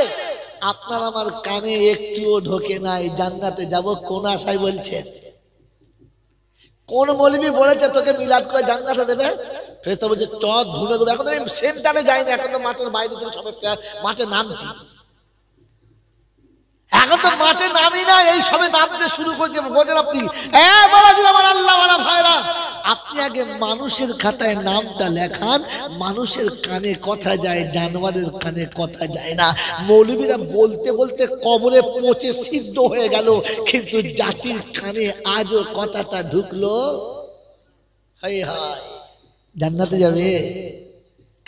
আপনার আমার কানে একটুও ঢোকে নাই জান্নাতে যাব কোন আশায় বলছে কোন মলিবি বলেছে তোকে মিলাদ করে জান্নাতে দেবে ফেরেস্তা বলছে চক ধুলে দেবে এখন আমি সেন্টারে না এখন তো মাঠের বাইরে থেকে সবে মাঠে নামছি এখন তো মাঠে নামি না এই সবে নামতে শুরু করছে বোঝেন আপনি হ্যাঁ বলা ছিল আমার আল্লাহ ভাইরা আপনি আগে মানুষের খাতায় নামটা লেখান মানুষের কানে কথা যায় জানোয়ারের কানে কথা যায় না মৌলবীরা বলতে বলতে কবরে পচে সিদ্ধ হয়ে গেল কিন্তু জাতির কানে আজও কথাটা ঢুকলো হাই হাই জান্নাতে যাবে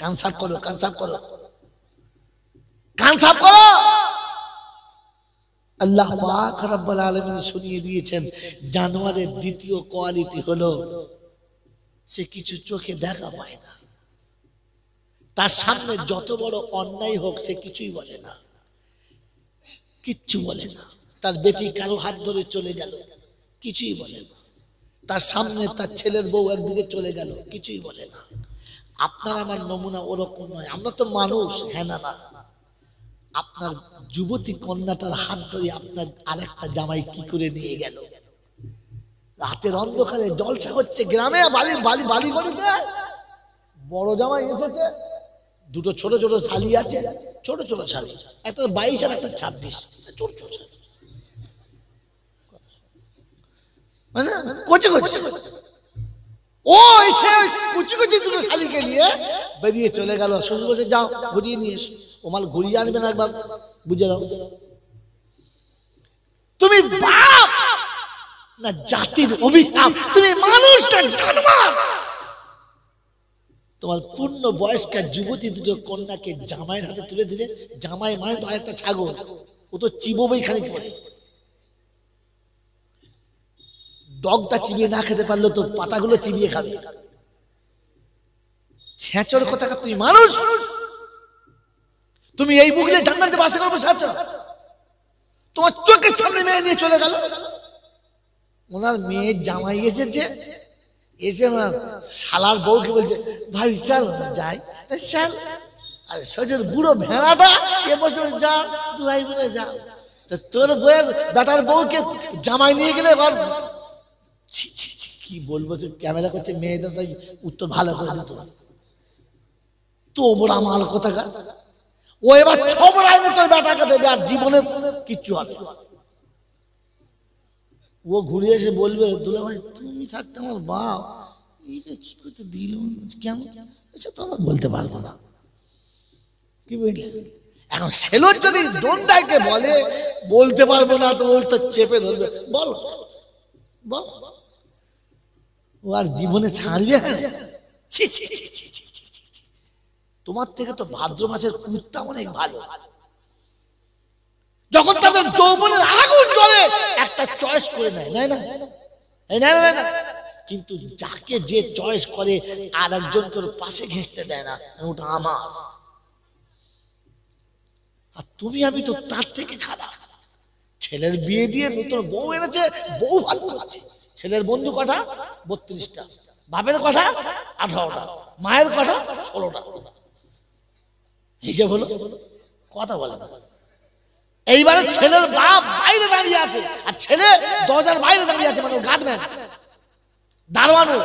কানসাপ করো কানসাপ করো কানসাপ করো আল্লাহ আলমিন শুনিয়ে দিয়েছেন জানোয়ারের দ্বিতীয় কোয়ালিটি হলো সে কিছু চোখে দেখা পায় না তার সামনে যত বড় অন্যায় হোক সে কিছুই বলে না কিচ্ছু বলে না তার বেটি কারো হাত ধরে চলে গেল কিছুই বলে না তার সামনে তার ছেলের বউ একদিকে চলে গেল কিছুই বলে না আপনার আমার নমুনা ওরকম নয় আমরা তো মানুষ হ্যাঁ না না আপনার যুবতী কন্যাটার হাত ধরে আপনার আরেকটা জামাই কি করে নিয়ে গেল রাতের অন্ধকারে জলসা হচ্ছে গ্রামে বালি বালি বালি বাড়িতে বড় জামাই এসেছে দুটো ছোট ছোট শালি আছে ছোট ছোট শালি একটা বাইশ আর একটা ছাব্বিশ ছোট ছোট মানে কচি কচি ও এসে কুচি কুচি দুটো শালিকে নিয়ে বেরিয়ে চলে গেল শ্বশুর বলছে যাও ঘুরিয়ে নিয়ে এসো ও মাল ঘুরিয়ে আনবে না একবার বুঝে দাও তুমি বাপ না জাতির অভিশাপ তুমি মানুষটা জানোয়ার তোমার পূর্ণ বয়স্ক যুবতী দুটো কন্যাকে জামাইয়ের হাতে তুলে দিলে জামাই মানে তো আরেকটা ছাগল ও তো চিবোবেই খালি পরে ডগটা চিবিয়ে না খেতে পারলো তো পাতাগুলো চিবিয়ে খাবে ছেঁচর কথা তুমি মানুষ তুমি এই বুকলে জান্নাতে বাসে করবো ছেঁচর তোমার চোখের সামনে মেয়ে নিয়ে চলে গেল ওনার মেয়ের জামাই এসেছে এসে ওনার শালার বউকে বলছে ভাই চল যাই চল আর সজের বুড়ো ভেড়াটা এ বসে যা ভাই বলে যা তোর বউয়ের বেটার বউকে জামাই নিয়ে গেলে এবার ছি ছি ছি কি বলবো তুই ক্যামেরা করছে মেয়েদের তাই উত্তর ভালো করে দিত তো ওরা মাল কোথাকার ও এবার ছবরা এনে তোর বেটাকে দেবে আর জীবনে কিচ্ছু হবে ও ঘুরে এসে বলবে দুলা ভাই তুমি থাকতে আমার বাপ কি করতে দিল কেমন তো আমার বলতে পারবো না কি বুঝলে এখন সেলোর যদি বলে বলতে পারবো না তো ওর তো চেপে ধরবে বলো বল ও আর জীবনে ছাড়বে তোমার থেকে তো ভাদ্র মাসের কুর্তা অনেক ভালো যখন তাদের যৌবনের আগ তার চয়েস করে নেয় নাই না এই না না কিন্তু যাকে যে চয়েস করে আর একজনকে পাশে ঘেঁচতে দেয় না ওটা আমার আর তুমি আমি তো তার থেকে খারাপ ছেলের বিয়ে দিয়ে নতুন বউ এনেছে বউ হাত করছে ছেলের বন্ধু কটা বত্রিশটা বাপের কটা আঠারোটা মায়ের কটা ষোলোটা এই যে বলো কথা বলে না এইবারে ছেলের বাপ বাইরে দাঁড়িয়ে আছে আর ছেলে দরজার বাইরে দাঁড়িয়ে আছে মানে গার্ডম্যান দারোয়ানো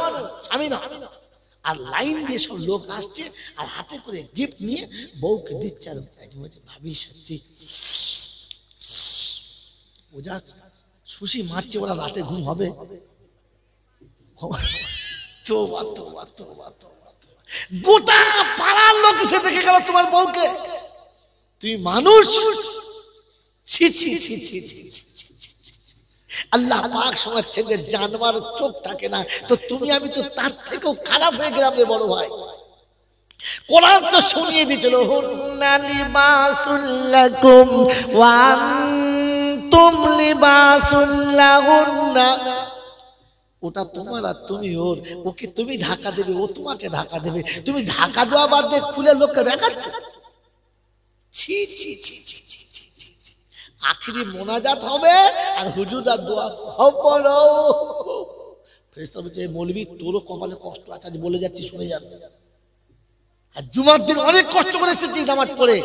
স্বামী না আর লাইন দিয়ে সব লোক আসছে আর হাতে করে গিফট নিয়ে বউকে দিচ্ছে আর ভাবি সত্যি ও যা সুশি মারছে ওরা রাতে ঘুম হবে তো তো তো তো গোটা পাড়ার লোক এসে দেখে গেল তোমার বউকে তুমি মানুষ ছি ছি ছি ছি আল্লাহ পাক শোনাচ্ছেন যে জানবার চোখ থাকে না তো তুমি আমি তো তার থেকেও খারাপ হয়ে গেলাম রে বড় ভাই কোরআন তো শুনিয়ে দিয়েছিল হুন্না লিবাসুল্লাকুম ওয়ান তুম লিবাসুল্লাহুন্না ওটা তোমার আর তুমি ওর ওকে তুমি ঢাকা দেবে ও তোমাকে ঢাকা দেবে তুমি ঢাকা দেওয়া বাদ দিয়ে খুলে লোককে দেখাচ্ছ ছি ছি ছি ছি ছি আখিরি মোনাজাত হবে আর আর দোয়া হবল ফেরেস্তা বলছে তোরও কপালে কষ্ট আছে আজ বলে যাচ্ছি শুনে যাবে আর জুমার দিন অনেক কষ্ট করে এসেছি নামাজ পড়ে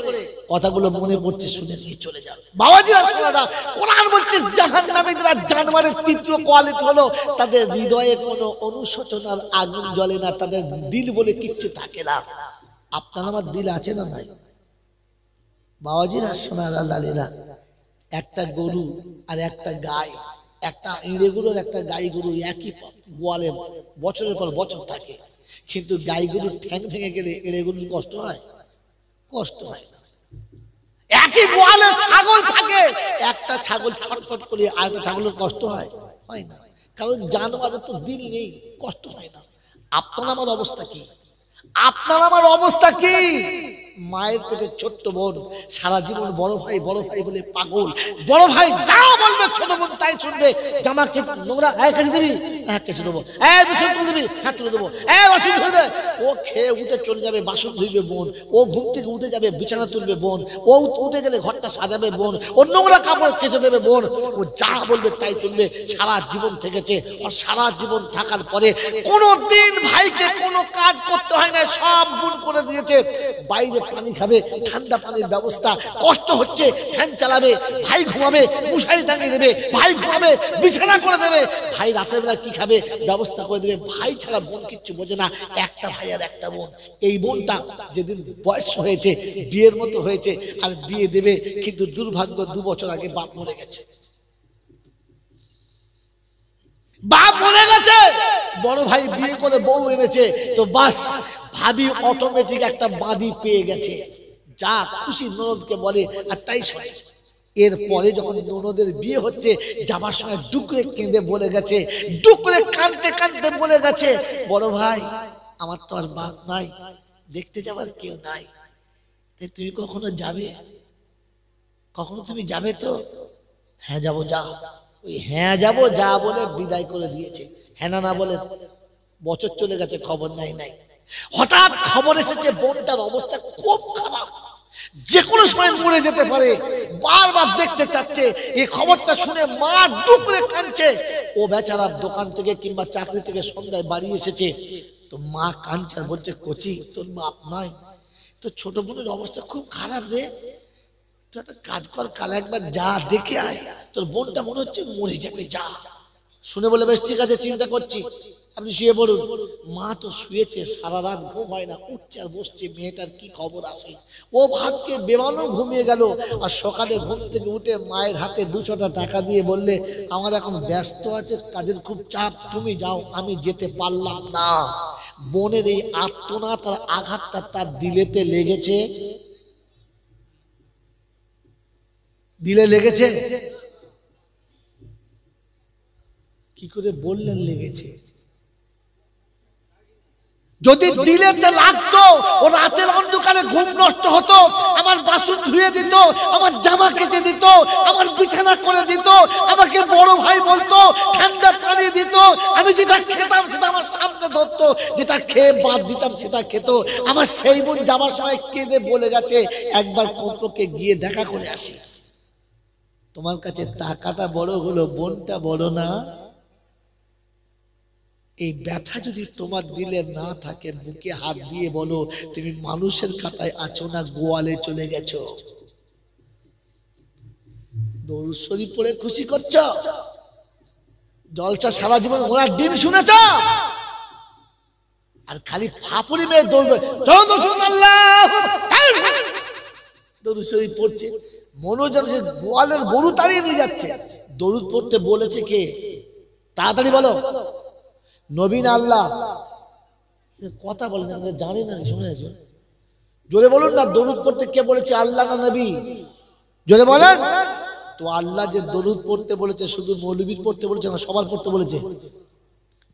কথাগুলো মনে পড়ছে শুনে নিয়ে চলে যান বাবাজিরা শোনারা কোরআন বলছে জাহান নামীরা জানোয়ারের তৃতীয় কোয়ালিটি হলো তাদের হৃদয়ে কোনো অনুশোচনার আগুন জ্বলে না তাদের দিল বলে কিচ্ছু থাকে না আপনার আমার দিল আছে না নাই বাবাজিরা শোনারা লালিরা একটা গরু আর একটা গাই একটা ইঁড়ে গরু আর একটা গাই গরু একই গোয়ালে বছরের পর বছর থাকে কিন্তু গাই গরুর ঠ্যাং ভেঙে গেলে এড়ে গরুর কষ্ট হয় কষ্ট হয় না একই গোয়ালে ছাগল থাকে একটা ছাগল ছটফট করে আর একটা ছাগলের কষ্ট হয় হয় না কারণ জানোয়ারের তো দিল নেই কষ্ট হয় না আপনার আমার অবস্থা কি আপনার আমার অবস্থা কি মায়ের পেটের ছোট্ট বোন সারা জীবন বড় ভাই বড় ভাই বলে পাগল বড় ভাই যা বলবে ছোট বোন তাই শুনবে জামা খেতে নোংরা এক কাছে দিবি এক কাছে দেবো এক বছর তুলে দিবি হ্যাঁ তুলে দেবো এক বছর তুলে দেয় ও খেয়ে উঠে চলে যাবে বাসন ধুইবে বোন ও ঘুম থেকে উঠে যাবে বিছানা তুলবে বোন ও উঠে গেলে ঘরটা সাজাবে বোন ও নোংরা কাপড় কেচে দেবে বোন ও যা বলবে তাই শুনবে সারা জীবন থেকেছে আর সারা জীবন থাকার পরে কোনো দিন ভাইকে কোনো কাজ সব গুণ করে দিয়েছে বাইরে পানি খাবে ঠান্ডা পানির ব্যবস্থা কষ্ট হচ্ছে ফ্যান চালাবে ভাই ঘুমাবে মশারি টাঙিয়ে দেবে ভাই ঘুমাবে বিছানা করে দেবে ভাই রাতের বেলা কি খাবে ব্যবস্থা করে দেবে ভাই ছাড়া বোন কিচ্ছু বোঝে না একটা ভাই আর একটা বোন এই বোনটা যেদিন বয়স হয়েছে বিয়ের মতো হয়েছে আর বিয়ে দেবে কিন্তু দুর্ভাগ্য দু বছর আগে বাপ মরে গেছে বাপ মরে গেছে বড় ভাই বিয়ে করে বউ এনেছে তো বাস ভাবি অটোমেটিক একটা বাঁধি পেয়ে গেছে যা খুশি ননদকে বলে আর তাই শোনে এরপরে যখন ননদের বিয়ে হচ্ছে যাবার সময় ডুকরে কেঁদে বলে গেছে ডুকরে কাঁদতে কাঁদতে বলে গেছে বড় ভাই আমার তো আর বাপ নাই দেখতে যাবার কেউ নাই তুমি কখনো যাবে কখনো তুমি যাবে তো হ্যাঁ যাবো যা ওই হ্যাঁ যাবো যা বলে বিদায় করে দিয়েছে হ্যাঁ না না বলে বছর চলে গেছে খবর নাই নাই হঠাৎ খবর এসেছে বোনটার অবস্থা খুব খারাপ যে কোনো সময় মরে যেতে পারে বারবার দেখতে চাচ্ছে এই খবরটা শুনে মা ডুকরে কাঁদছে ও বেচারা দোকান থেকে কিংবা চাকরি থেকে সন্ধ্যায় বাড়ি এসেছে তো মা কাঁদছে বলছে কচি তোর মাপ নাই তো ছোট বোনের অবস্থা খুব খারাপ রে তুই একটা কাজ কর কাল একবার যা দেখে আয় তোর বোনটা মনে হচ্ছে মরে যাবে যা শুনে বলে বেশ ঠিক আছে চিন্তা করছি আপনি শুয়ে পড়ুন মা তো শুয়েছে সারা রাত ঘুম হয় না উঠছে আর বসছে মেয়েটার কি খবর আসে ও ভাতকে বেমানো ঘুমিয়ে গেল আর সকালে ঘুম থেকে উঠে মায়ের হাতে দুশোটা টাকা দিয়ে বললে আমার এখন ব্যস্ত আছে কাজের খুব চাপ তুমি যাও আমি যেতে পারলাম না বোনের এই আত্মনা তার আঘাতটা তার দিলেতে লেগেছে দিলে লেগেছে কি করে বললেন লেগেছে যদি দিলেতে লাগতো ও রাতের অন্ধকারে ঘুম নষ্ট হতো আমার বাসন ধুয়ে দিত আমার জামা কেচে দিত আমার বিছানা করে দিত আমাকে বড় ভাই বলতো ঠান্ডা পানি দিত আমি যেটা খেতাম সেটা আমার সামনে ধরতো যেটা খেয়ে বাদ দিতাম সেটা খেত আমার সেই বোন জামার সময় কেঁদে বলে গেছে একবার কম্পকে গিয়ে দেখা করে আসি তোমার কাছে টাকাটা বড় হলো বোনটা বড় না এই ব্যথা যদি তোমার দিলে না থাকে বুকে হাত দিয়ে বলো তুমি মানুষের খাতায় আছো না গোয়ালে চলে গেছ দৌড় শরীফ পড়ে খুশি করছ জলসা সারা জীবন ঘোড়ার ডিম শুনেছ আর খালি ফাপুরি মেয়ে দৌড়বে শরীফ পড়ছে মনে যেন গোয়ালের গরু তাড়িয়ে নিয়ে যাচ্ছে দৌড় পড়তে বলেছে কে তাড়াতাড়ি বলো নবীন আল্লাহ কথা বলেন আমরা জানি না শুনে জোরে বলুন না দরুদ পড়তে কে বলেছে আল্লাহ না নবী জোরে বলেন তো আল্লাহ যে দরুদ পড়তে বলেছে শুধু মৌলবীর পড়তে বলেছে না সবার পড়তে বলেছে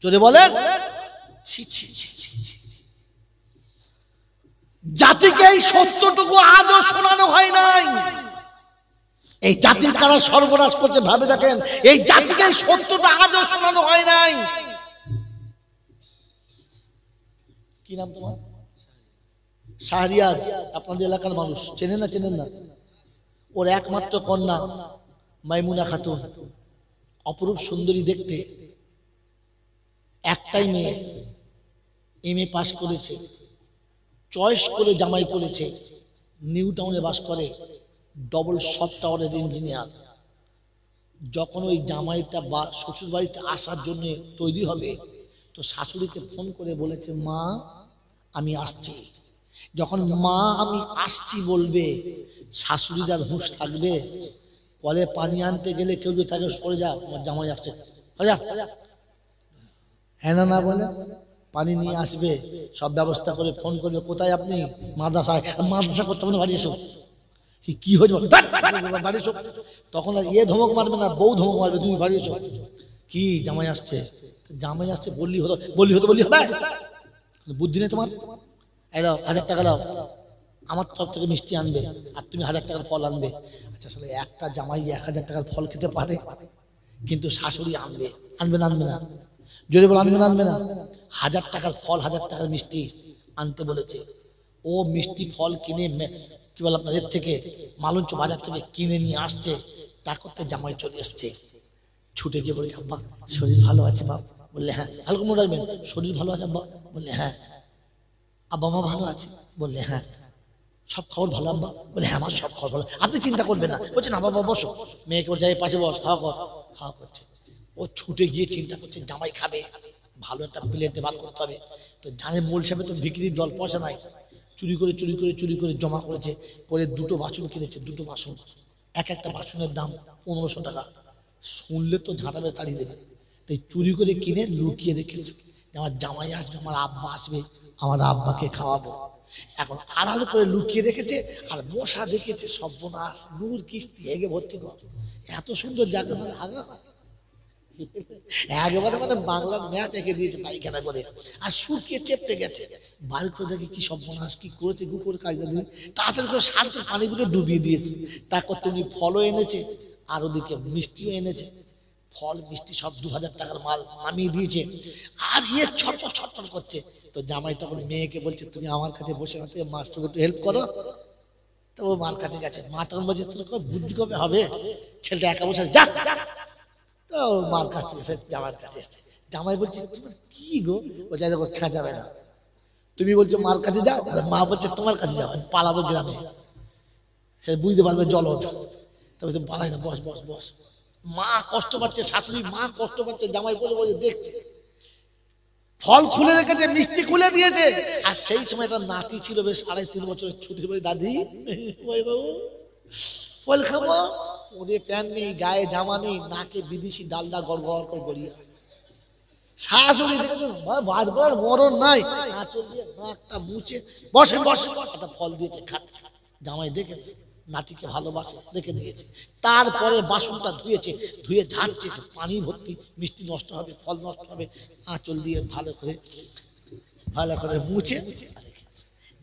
জোরে বলেন জাতিকে এই সত্যটুকু আজও শোনানো হয় নাই এই জাতির কারা সর্বনাশ করছে ভাবে দেখেন এই জাতিকে এই সত্যটা আজও শোনানো হয় নাই কি নাম তোমার শাহরিয়াজ আপনাদের এলাকার মানুষ চেনেন না চেনেন না ওর একমাত্র কন্যা মাইমুনা খাতুন অপরূপ সুন্দরী দেখতে একটাই মেয়ে এম এ পাস করেছে চয়েস করে জামাই করেছে নিউ টাউনে বাস করে ডবল সব টাওয়ারের ইঞ্জিনিয়ার যখন ওই জামাইটা বা শ্বশুরবাড়িতে আসার জন্য তৈরি হবে তো শাশুড়িকে ফোন করে বলেছে মা আমি আসছি যখন মা আমি আসছি বলবে যার হুঁশ থাকবে কলে পানি আনতে গেলে কেউ যদি তাকে সরে যা আমার জামাই আসছে হ্যাঁ না বলে পানি নিয়ে আসবে সব ব্যবস্থা করে ফোন করবে কোথায় আপনি মাদাসায় মাদ্রাসা করতে হবে বাড়ি এসো কি হয়েছে বাড়ি এসো তখন এ ধমক মারবে না বউ ধমক মারবে তুমি বাড়ি এসো কি জামাই আসছে জামাই আসছে বললি হতো বললি হতো বললি হবে বুদ্ধি নেই তোমার দাও হাজার টাকা দাও আমার তরফ থেকে মিষ্টি আনবে আর তুমি হাজার টাকার ফল আনবে আচ্ছা আসলে একটা জামাই এক হাজার টাকার ফল খেতে পারে কিন্তু শাশুড়ি আনবে আনবে না আনবে না জোরে বলে আনবে না আনবে না হাজার টাকার ফল হাজার টাকার মিষ্টি আনতে বলেছে ও মিষ্টি ফল কিনে কি বলে আপনাদের থেকে মালঞ্চ বাজার থেকে কিনে নিয়ে আসছে তা করতে জামাই চলে এসছে ছুটে গিয়ে বলেছে আব্বা শরীর ভালো আছে বাপ বললে হ্যাঁ হালকা মনে রাখবেন শরীর ভালো আছে আব্বা বললে হ্যাঁ আব্বা মা ভালো আছে বললে হ্যাঁ সব খবর ভালো আব্বা বলে হ্যাঁ আমার সব খবর ভালো আপনি চিন্তা করবেন না বলছে না বাবা বসো মেয়েকে বলছে এই পাশে বস খাওয়া কর খাওয়া করছে ও ছুটে গিয়ে চিন্তা করছে জামাই খাবে ভালো একটা প্লেট বার করতে হবে তো জানে মূল সাহেবে তো বিক্রির দল পয়সা নাই চুরি করে চুরি করে চুরি করে জমা করেছে করে দুটো বাসন কিনেছে দুটো বাসন এক একটা বাসনের দাম পনেরোশো টাকা শুনলে তো ঝাঁটাবে তাড়িয়ে দেবে তাই চুরি করে কিনে লুকিয়ে রেখেছে আমার জামাই আসবে আমার আব্বা আসবে আমার আব্বাকে খাওয়াবো এখন আড়াল করে লুকিয়ে রেখেছে আর মশা দেখেছে সর্বনাশ নূর কিস্তি হেগে ভর্তি কর এত সুন্দর জায়গা মানে আগা একেবারে মানে বাংলার ম্যাপ এঁকে দিয়েছে পায়খানা করে আর শুকিয়ে চেপতে গেছে বাড়ি করে দেখে কি সর্বনাশ কি করেছে গু করে দিয়ে তাড়াতাড়ি করে সার পানিগুলো ডুবিয়ে দিয়েছে তারপর তুমি ফলও এনেছে আর ওদিকে মিষ্টিও এনেছে ফল মিষ্টি সব দু হাজার টাকার মাল নামিয়ে দিয়েছে আর ইয়ে ছটপট ছটপট করছে তো জামাই তখন মেয়েকে বলছে তুমি আমার কাছে বসে না থেকে মাস্টারকে একটু হেল্প করো তো ও মার কাছে গেছে মা তখন বলছে তোর বুদ্ধি কবে হবে ছেলেটা একা বসে যা তো ও মার কাছ থেকে ফের জামাইয়ের কাছে এসছে জামাই বলছে তোমার কি গো ও যাই দেখো খেয়া যাবে না তুমি বলছো মার কাছে যাও আর মা বলছে তোমার কাছে যাও পালাবো গ্রামে সে বুঝতে পারবে জল হতো তারপরে বালাই না বস বস বস মা কষ্ট পাচ্ছে শাশুড়ি মা কষ্ট পাচ্ছে জামাই বলে বলে দেখছে ফল খুলে রেখেছে মিষ্টি খুলে দিয়েছে আর সেই সময় একটা নাতি ছিল বেশ সাড়ে তিন বছরের ছুটি বলে দাদি ফল খাবো ওদের প্যান নেই গায়ে জামা নেই নাকে বিদেশি ডালদা গড় গড় করে গড়িয়া শাশুড়ি দেখেছেন বারবার মরণ নাই নাচল দিয়ে নাকটা মুছে বসে বসে একটা ফল দিয়েছে খাচ্ছে জামাই দেখেছে নাতিকে ভালোবাসে রেখে দিয়েছে তারপরে বাসনটা ধুয়েছে ধুয়ে ঝাড়ছে পানি ভর্তি মিষ্টি নষ্ট হবে ফল নষ্ট হবে আঁচল দিয়ে ভালো করে ভালো করে মুছে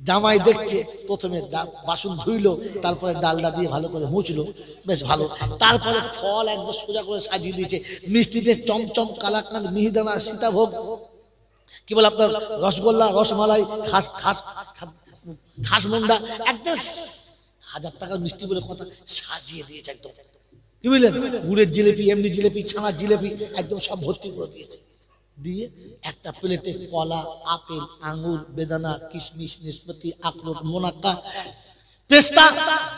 জামাই দেখছে প্রথমে বাসন ধুইলো তারপরে ডালডা দিয়ে ভালো করে মুছলো বেশ ভালো তারপরে ফল একদম সোজা করে সাজিয়ে দিয়েছে মিষ্টিতে চমচম কালাকান্দ মিহিদানা সীতাভোগ কি বলে আপনার রসগোল্লা রসমালাই খাস খাস খাস মন্ডা একদম হাজার টাকার মিষ্টি বলে কথা সাজিয়ে দিয়েছে একদম কি বুঝলেন গুড়ের জিলেপি এমনি জিলেপি ছানার জিলেপি একদম সব ভর্তি করে দিয়েছে দিয়ে একটা প্লেটে কলা আপেল আঙুর বেদানা কিশমিশ নিষ্পতি আখরোট মোনাক্কা পেস্তা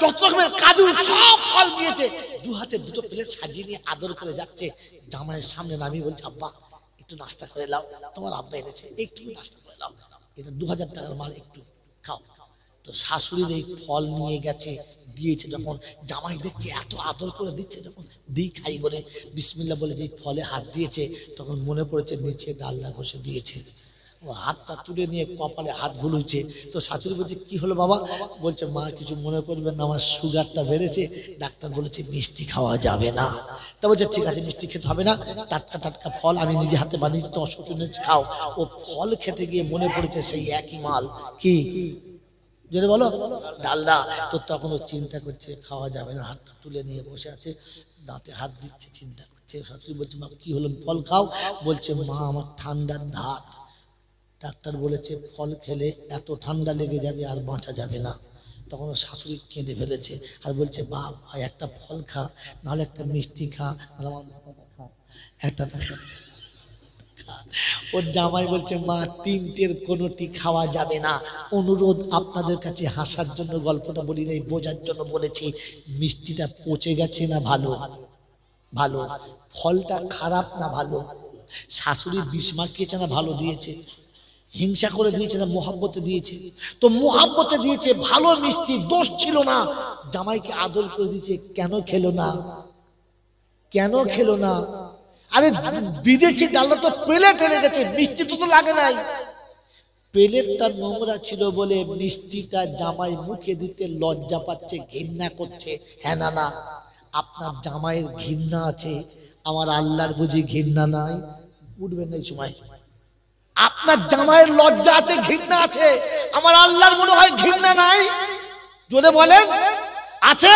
যত রকমের কাজু সব ফল দিয়েছে দু হাতে দুটো প্লেট সাজিয়ে নিয়ে আদর করে যাচ্ছে জামাইয়ের সামনে নামিয়ে বলছে আব্বা একটু নাস্তা করে লাও তোমার আব্বা এনেছে একটু নাস্তা করে লাও এটা দু হাজার টাকার মাল একটু খাও তো শাশুড়ির এই ফল নিয়ে গেছে দিয়েছে যখন জামাই দেখছে এত আদর করে দিচ্ছে যখন দিই খাই বলে বিসমিল্লা বলে যে ফলে হাত দিয়েছে তখন মনে পড়েছে নিচে ডালনা ঘষে দিয়েছে ও হাতটা তুলে নিয়ে কপালে হাত গুলুছে তো শাশুড়ি বলছে কি হলো বাবা বলছে মা কিছু মনে করবেন না আমার সুগারটা বেড়েছে ডাক্তার বলেছে মিষ্টি খাওয়া যাবে না তা বলছে ঠিক আছে মিষ্টি খেতে হবে না টাটকা টাটকা ফল আমি নিজে হাতে বানিয়েছি তো অসচনে খাও ও ফল খেতে গিয়ে মনে পড়েছে সেই একই মাল কি যদি বলো ডালদা তো তখন ও চিন্তা করছে খাওয়া যাবে না হাতটা তুলে নিয়ে বসে আছে দাঁতে হাত দিচ্ছে চিন্তা করছে শাশুড়ি বলছে মা কী হলো ফল খাও বলছে মা আমার ঠান্ডার ধাত ডাক্তার বলেছে ফল খেলে এত ঠান্ডা লেগে যাবে আর বাঁচা যাবে না তখন শাশুড়ি কেঁদে ফেলেছে আর বলছে বাপ একটা ফল খা নাহলে একটা মিষ্টি খা নাহলে আমার একটা খা একটা ওর জামাই বলছে মা তিনটের কোনোটি খাওয়া যাবে না অনুরোধ আপনাদের কাছে হাসার জন্য গল্পটা বলি নাই বোঝার জন্য বলেছি মিষ্টিটা পচে গেছে না ভালো ভালো ফলটা খারাপ না ভালো শাশুড়ি বিষ মাখিয়েছে না ভালো দিয়েছে হিংসা করে দিয়েছে না মোহাব্বতে দিয়েছে তো মোহাব্বতে দিয়েছে ভালো মিষ্টি দোষ ছিল না জামাইকে আদর করে দিয়েছে কেন খেলো না কেন খেলো না আরে বিদেশি ডালা তো প্লেট হেরে গেছে মিষ্টি তো তো লাগে নাই প্লেটটা নোংরা ছিল বলে মিষ্টিটা জামাই মুখে দিতে লজ্জা পাচ্ছে ঘৃণা করছে হ্যাঁ না না আপনার জামাইয়ের ঘৃণা আছে আমার আল্লাহর বুঝি ঘৃণা নাই উঠবেন না সময় আপনার জামাইয়ের লজ্জা আছে ঘৃণা আছে আমার আল্লাহর মনে হয় ঘৃণা নাই জোরে বলেন আছে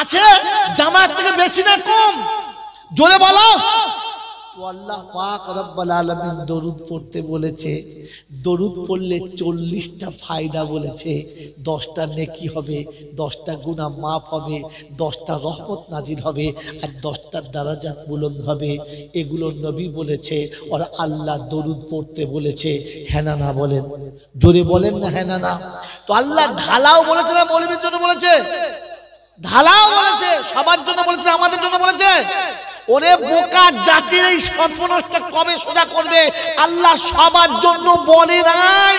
আছে জামার থেকে বেশি না কম জোরে বলো তো আল্লাহ পাক রব্বুল আলামিন দরুদ পড়তে বলেছে দরুদ পড়লে চল্লিশটা ফায়দা বলেছে দশটা নেকি হবে দশটা গুনাহ মাফ হবে দশটা রহমত নাজির হবে আর দশটার দারাজাত বুলন্দ হবে এগুলো নবী বলেছে ওর আল্লাহ দরুদ পড়তে বলেছে হেনা না বলেন জোরে বলেন না হেনা না তো আল্লাহ ঢালাও বলেছে না মৌলবীর জন্য বলেছে ঢালাও বলেছে সবার জন্য বলেছে আমাদের জন্য বলেছে ওরে বোকা জাতির এই সর্বনাশটা কবে সোজা করবে আল্লাহ সবার জন্য বলে নাই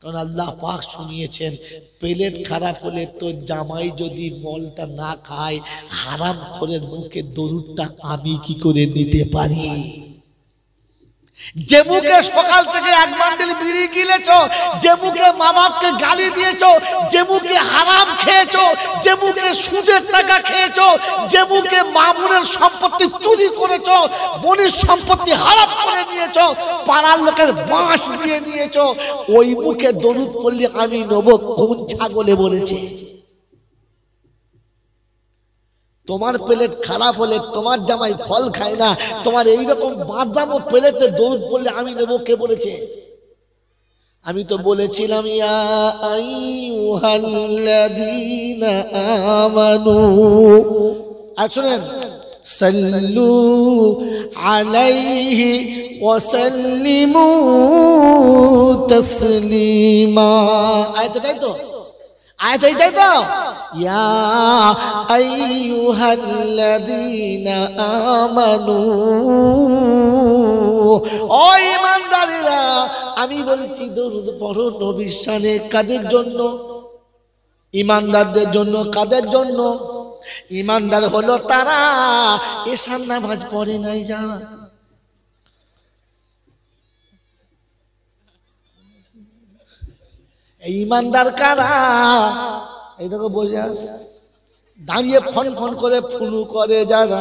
কারণ আল্লাহ পাক শুনিয়েছেন পেলেট খারাপ হলে তোর জামাই যদি বলটা না খায় হারাম করে মুখে দরুদটা আমি কি করে নিতে পারি যে মুখে সকাল থেকে এক মান্ডেল বিড়ি গিলেছ যে মুখে মা বাপকে গালি দিয়েছ যে মুখে হারাম খেয়েছ যে মুখে সুদের টাকা খেয়েছ যে মুখে মামুনের সম্পত্তি চুরি করেছ বনির সম্পত্তি হারাপ করে নিয়েছ পাড়ার লোকের বাঁশ দিয়ে নিয়েছ ওই মুখে দরুদ পড়লে আমি নব কোন ছাগলে বলেছি তোমার প্লেট খারাপ হলে তোমার জামাই ফল খায় না তোমার এইরকম বাদাম প্লেটে দৌড় বললে আমি নেবো কে বলেছে আমি তো বলেছিলাম আমানু তাই তো আয়াত তাই তো يا أيها الذين آمنوا أو ইমানদারেরা আমি বলছি দরুদ পড়ো নবীর শানে কাদের জন্য ইমানদারদের জন্য কাদের জন্য ইমানদার হলো তারা এসার নামাজ পড়ে নাই যারা ইমানদার কারা এই দেখো বসে আছে দাঁড়িয়ে ফোন ফন করে ফুলু করে যারা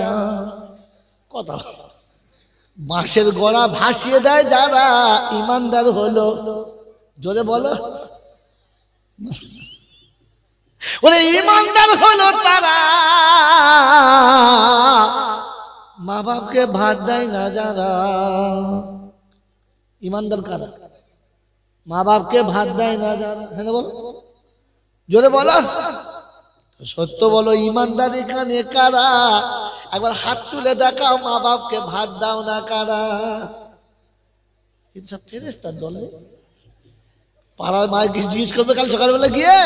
কথা বাঁশের গোড়া ভাসিয়ে দেয় যারা ইমানদার হলো জোরে বলো ওরে ইমানদার হলো তারা মা বাপকে ভাত দেয় না যারা ইমানদার কারা মা বাপকে ভাত দেয় না যারা হ্যাঁ বলো জোরে বলো সত্য বলো ইমানদার এখানে কারা একবার হাত তুলে দেখাও মা বাপকে ভাত দাও না কারা ফেরেস তার দলে পাড়ার মায়ের জিজ্ঞেস করবে কাল সকালবেলা গিয়ে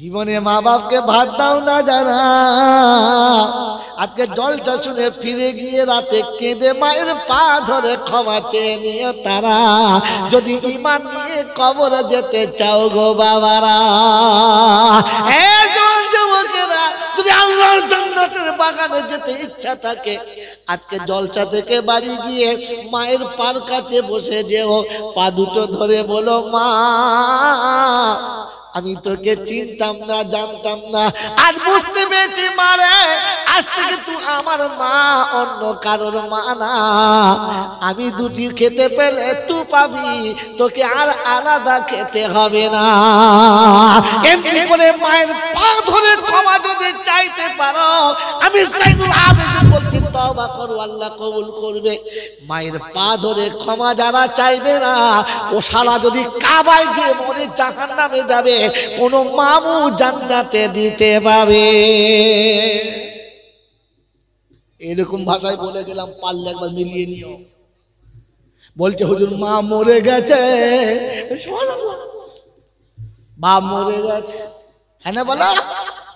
জীবনে মা বাপকে ভাত দাও না জানা আজকে জলটা শুনে ফিরে গিয়ে রাতে কেঁদে মায়ের পা ধরে ক্ষমা চেয়ে নিয়ে তারা যদি ইমান নিয়ে কবরে যেতে চাও গো বাবারা যদি বাগানে যেতে ইচ্ছা থাকে আজকে থেকে বাড়ি গিয়ে মায়ের পার কাছে বসে যেও পা দুটো ধরে বলো মা আমি তোকে চিনতাম না জানতাম না আজ বুঝতে পেরেছি মারে আজ থেকে তুই আমার মা অন্য কারোর মা না আমি দুটি খেতে পেলে তুই পাবি তোকে আর আলাদা খেতে হবে না এমনি করে মায়ের পা ধরে ক্ষমা যদি চাইতে পারো আমি সাইদুল আবেদ বলছি তবা করো আল্লাহ কবুল করবে মায়ের পা ধরে ক্ষমা যারা চাইবে না ও শালা যদি কাবায় গিয়ে মনে জাহান নামে যাবে কোনো মামু জান্নাতে দিতে পাবে এরকম ভাষায় বলে দিলাম পারলে একবার মিলিয়ে নিও বলছে হুজুর মা মরে গেছে মা মরে গেছে হ্যাঁ না বলা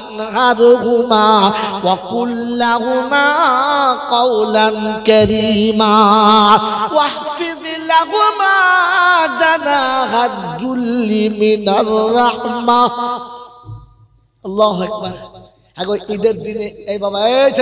تنهرهما وقل لهما قولا كريما واحفظ لهما جناح الذل من الرحمة الله أكبر أقول إذا الدين أي بابا أي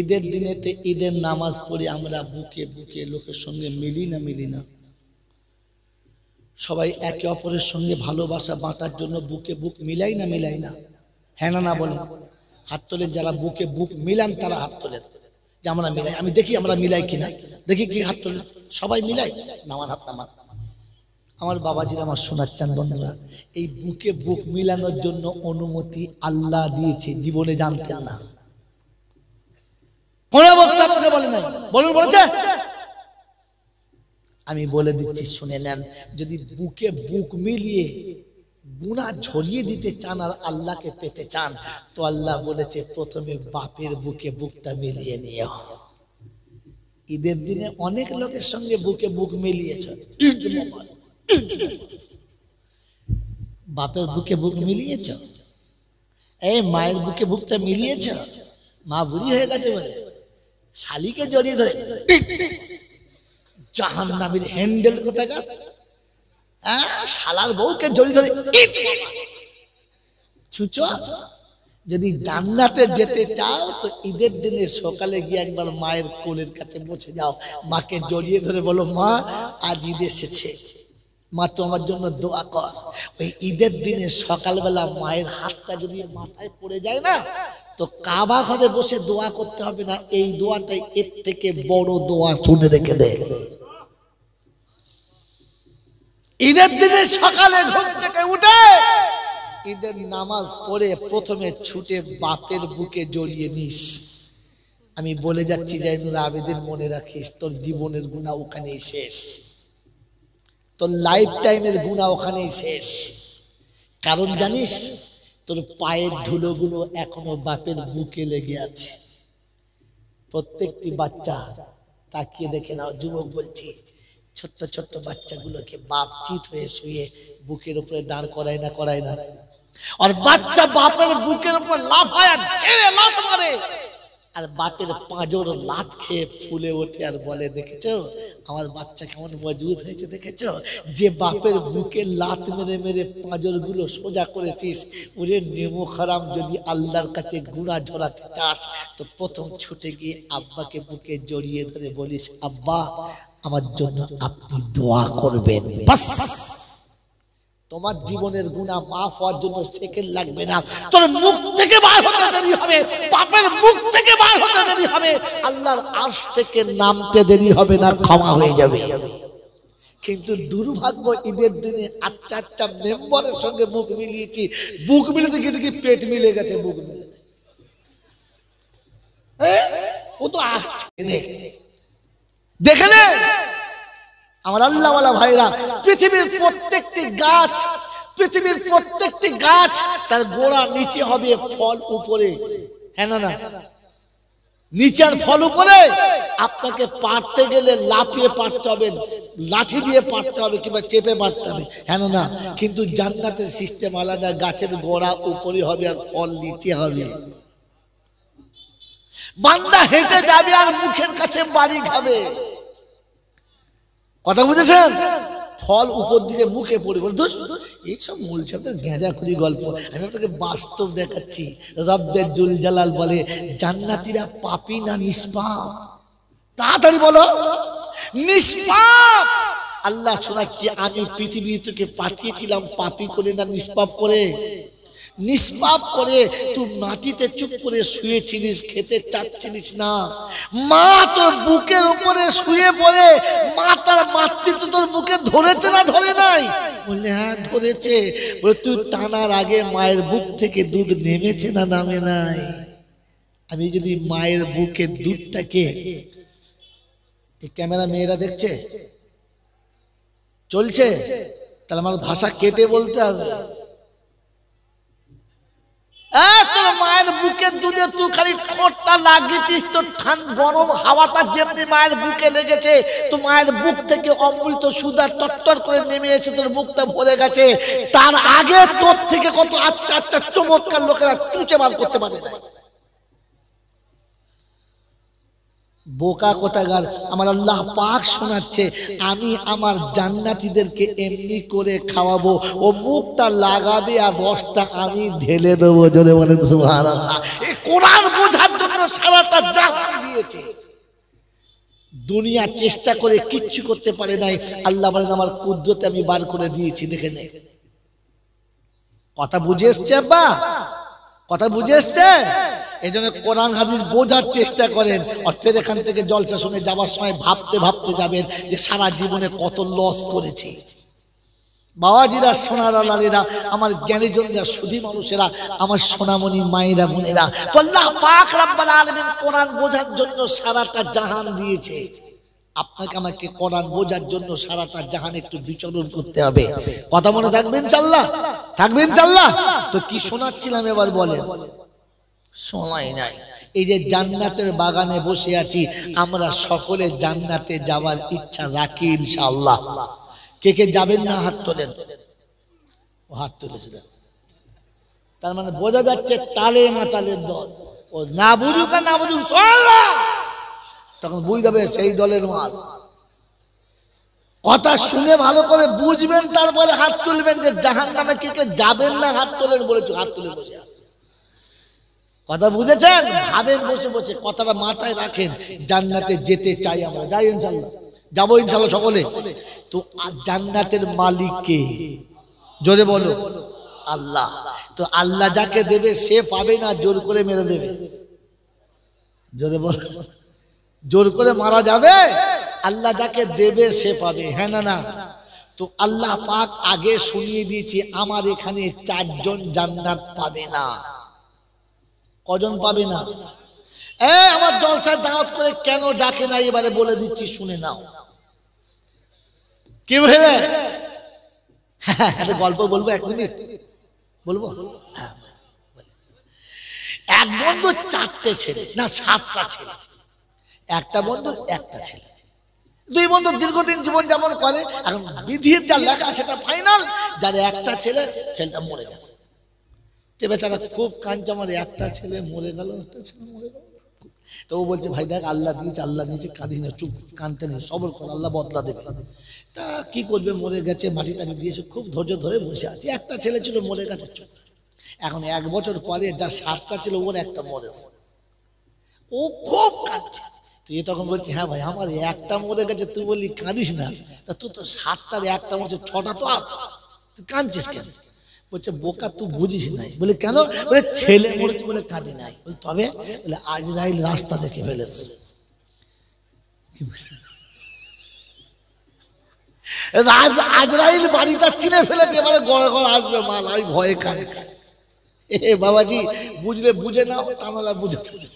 ঈদের দিনেতে ঈদের নামাজ পড়ে আমরা বুকে বুকে লোকের সঙ্গে মিলি না মিলি না সবাই একে অপরের সঙ্গে ভালোবাসা বাঁটার জন্য বুকে বুক মিলাই না মিলাই না হ্যাঁ না বলে হাত তোলেন যারা বুকে বুক মিলান তারা হাত তোলেন যে আমরা মিলাই আমি দেখি আমরা মিলাই কিনা দেখি কি হাত তোলেন সবাই মিলাই নামার হাত নামার আমার বাবাজির আমার শোনাচ্ছেন বন্ধুরা এই বুকে বুক মিলানোর জন্য অনুমতি আল্লাহ দিয়েছে জীবনে জানতেন না বক্তা আপনাকে বলে নাই বলুন বলেছে আমি বলে দিচ্ছি শুনে নেন যদি বুকে বুক মিলিয়ে গুণা ঝরিয়ে দিতে চান আর আল্লাহকে পেতে চান তো আল্লাহ বলেছে প্রথমে বাপের বুকে বুকটা মিলিয়ে নিও ঈদের দিনে অনেক লোকের সঙ্গে বুকে বুক মিলিয়েছ বাপের বুকে বুক মিলিয়েছ এই মায়ের বুকে বুকটা মিলিয়েছ মা বুড়ি হয়ে গেছে বলে শালিকে জড়িয়ে ধরে জাহান নামের হ্যান্ডেল কোথাকার হ্যাঁ শালার বউকে জড়িয়ে ধরে ছুচ যদি জান্নাতে যেতে চাও তো ঈদের দিনে সকালে গিয়ে একবার মায়ের কোলের কাছে বসে যাও মাকে জড়িয়ে ধরে বলো মা আজ ঈদ এসেছে মা তো আমার জন্য দোয়া কর ওই ঈদের দিনে সকালবেলা মায়ের হাতটা যদি মাথায় পড়ে যায় না তো কাবা ঘরে বসে দোয়া করতে হবে না এই দোয়াটাই এর থেকে বড় দোয়া শুনে রেখে দে ঈদের দিনে সকালে ঘুম থেকে উঠে ঈদের নামাজ পড়ে প্রথমে ছুটে বাপের বুকে জড়িয়ে নিস আমি বলে যাচ্ছি জাইনুল আবেদিন মনে রাখিস তোর জীবনের গুণা ওখানেই শেষ তোর লাইফ টাইমের গুণা ওখানেই শেষ কারণ জানিস তোর পায়ের ধুলোগুলো এখনো বাপের বুকে লেগে আছে প্রত্যেকটি বাচ্চা তাকিয়ে দেখে নাও যুবক বলছি ছোট্ট ছোট্ট বাচ্চাগুলোকে বাপ চিত হয়ে শুয়ে বুকের উপরে দাঁড় করায় না করায় না আর বাচ্চা বাপের বুকের উপর লাফায় ছেড়ে লাফ মারে আর বাপের পাঁজর লাত খেয়ে ফুলে ওঠে আর বলে দেখেছ আমার বাচ্চা কেমন মজবুত হয়েছে দেখেছ যে বাপের বুকে লাত মেরে মেরে পাঁজরগুলো সোজা করেছিস ওরে নেমো খারাম যদি আল্লাহর কাছে গুঁড়া ঝরাতে চাস তো প্রথম ছুটে গিয়ে আব্বাকে বুকে জড়িয়ে ধরে বলিস আব্বা আমার জন্য আপনি দোয়া করবেন তোমার জীবনের গুণা মাফ হওয়ার জন্য সেকেন্ড লাগবে না তোর মুখ থেকে বার হতে দেরি হবে পাপের মুখ থেকে বার হতে দেরি হবে আল্লাহর আশ থেকে নামতে দেরি হবে না ক্ষমা হয়ে যাবে কিন্তু দুর্ভাগ্য ঈদের দিনে আচ্ছা আচ্ছা মেম্বরের সঙ্গে মুখ মিলিয়েছি বুক মিলে দেখি দেখি পেট মিলে গেছে বুক মিলে হ্যাঁ? ও তো আহ দেখে নে আমার আল্লাহওয়ালা ভাইরা পৃথিবীর প্রত্যেকটি গাছ পৃথিবীর প্রত্যেকটি গাছ তার গোড়া নিচে হবে ফল উপরে হ্যাঁ না না নিচের ফল উপরে আপনাকে পারতে গেলে লাফিয়ে পারতে হবে লাঠি দিয়ে পারতে হবে কিংবা চেপে পারতে হবে হ্যাঁ না কিন্তু জান্নাতের সিস্টেম আলাদা গাছের গোড়া উপরে হবে আর ফল নিচে হবে বান্দা হেঁটে যাবে আর মুখের কাছে বাড়ি খাবে কথা বুঝেছেন ফল উপর দিয়ে মুখে পড়ে বলে দোষ এইসব মূল শব্দ খুঁজি গল্প আমি আপনাকে বাস্তব দেখাচ্ছি রব্দের জুল জালাল বলে জান্নাতিরা পাপি না নিষ্পাপ তাড়াতাড়ি বলো নিষ্পাপ আল্লাহ শোনাচ্ছি আমি পৃথিবী তোকে পাঠিয়েছিলাম পাপি করে না নিষ্পাপ করে নিষ্পাপ করে তুই মাটিতে চুপ করে শুয়েছিলিস খেতে চাচ্ছিলিস না মা তোর বুকের উপরে শুয়ে পড়ে মা তার মাতৃত্ব তোর বুকে ধরেছে না ধরে নাই বললে হ্যাঁ ধরেছে বলে তুই টানার আগে মায়ের বুক থেকে দুধ নেমেছে না নামে নাই আমি যদি মায়ের বুকের দুধটাকে এই ক্যামেরা মেয়েরা দেখছে চলছে তাহলে আমার ভাষা কেটে বলতে হবে তোর মায়ের বুকে দুধে তুই খালি লাগিয়েছিস তোর গরম হাওয়াটা যেমনি মায়ের বুকে লেগেছে তো মায়ের বুক থেকে অমৃত করে নেমে এসে তোর বুকটা ভরে গেছে তার আগে তোর থেকে কত আচ্ছা আচ্ছা চমৎকার লোকেরা চুচে বার করতে পারে না বোকা কোথাকার আমার আল্লাহ পাক শোনাচ্ছে আমি আমার জান্নাতিদেরকে এমনি করে খাওয়াবো ও মুখটা লাগাবে আর রসটা আমি ঢেলে দেবো জলে বলেন কোরআন বোঝার জন্য সারাটা জাহান দিয়েছে দুনিয়া চেষ্টা করে কিচ্ছু করতে পারে নাই আল্লাহ বলেন আমার কুদ্রতে আমি বার করে দিয়েছি দেখে নে কথা বুঝে এসছে আব্বা কথা বুঝে এসছে এই জন্য কোরআন হাদিস বোঝার চেষ্টা করেন ফের এখান থেকে জলসা শুনে যাওয়ার সময় ভাবতে ভাবতে যাবেন যে সারা জীবনে কত লস করেছি বাবাজিরা সোনারা লালেরা আমার জ্ঞানীজনরা সুধী মানুষেরা আমার সোনামণি মায়েরা বোনেরা কল্লা পাক রাব্বাল আলমিন কোরআন বোঝার জন্য সারাটা জাহান দিয়েছে আপনাকে আমাকে কোরআন বোঝার জন্য সারাটা জাহান একটু বিচরণ করতে হবে কথা মনে থাকবেন চাল্লা থাকবেন চাল্লা তো কি শোনাচ্ছিলাম এবার বলেন সময় নাই এই যে জান্নাতের বাগানে বসে আছি আমরা সকলে জান্নাতে যাওয়ার ইচ্ছা রাখি ইনশাআল্লাহ কে কে যাবেন না হাত তোলেন ও হাত তুলেছিলেন তার মানে বোঝা যাচ্ছে তালে মাতালের দল ও না বুঝুক না বুঝুক তখন বুঝতে সেই দলের মাল কথা শুনে ভালো করে বুঝবেন তারপরে হাত তুলবেন যে জাহান নামে কে কে যাবেন না হাত তোলেন বলেছ হাত তুলে বসে কথা বুঝেছেন ভাবেন বসে বসে কথাটা মাথায় রাখেন জান্নাতে যেতে চাই আমরা যাই ইনশাল্লাহ যাবো ইনশাল্লাহ সকলে তো জান্নাতের মালিক কে জোরে বলো আল্লাহ তো আল্লাহ যাকে দেবে সে পাবে না জোর করে মেরে দেবে জোরে বলো জোর করে মারা যাবে আল্লাহ যাকে দেবে সে পাবে হ্যাঁ না না তো আল্লাহ পাক আগে শুনিয়ে দিয়েছি আমার এখানে চারজন জান্নাত পাবে না কজন পাবে না এ আমার জলসায় দাওয়াত করে কেন ডাকে না এবারে বলে দিচ্ছি শুনে নাও কি ভেবে গল্প বলবো এক মিনিট বলবো হ্যাঁ, এক বন্ধু চারটে ছেলে না সাতটা ছেলে একটা বন্ধু একটা ছেলে দুই বন্ধু দীর্ঘদিন জীবন যাপন করে এখন বিধির যা লেখা সেটা ফাইনাল যার একটা ছেলে ছেলেটা মরে গেছে যে বেচারা খুব কাঁদছে আমার একটা ছেলে মরে গেল একটা ছেলে মরে গেল তো ও বলছে ভাই দেখ আল্লাহ দিয়েছে আল্লাহ নিয়েছে কাঁদি না চুপ কাঁদতে নেই সবর কর আল্লাহ বদলা দেবে তা কি করবে মরে গেছে মাটি টাটি দিয়েছে খুব ধৈর্য ধরে বসে আছে একটা ছেলে ছিল মরে গেছে চুপ এখন এক বছর পরে যার সাতটা ছিল ওর একটা মরেছে ও খুব কাঁদছে তো এ তখন বলছি হ্যাঁ ভাই আমার একটা মরে গেছে তুই বললি কাঁদিস না তা তুই তো সাতটার একটা মরছে ছটা তো আছে তুই কাঁদছিস কেন বলছে বোকা তুই বুঝিস নাই বলে কেন বলে ছেলে মরেছে বলে কাঁদি নাই বলে তবে বলে আজরাইল রাস্তা দেখে ফেলেছে রাজ আজরাইল বাড়িটা চিনে ফেলেছে মানে গড়ে গড়ে আসবে মাল আমি ভয়ে কাঁদছে এ বাবাজি বুঝলে বুঝে নাও তা বুঝে থাকে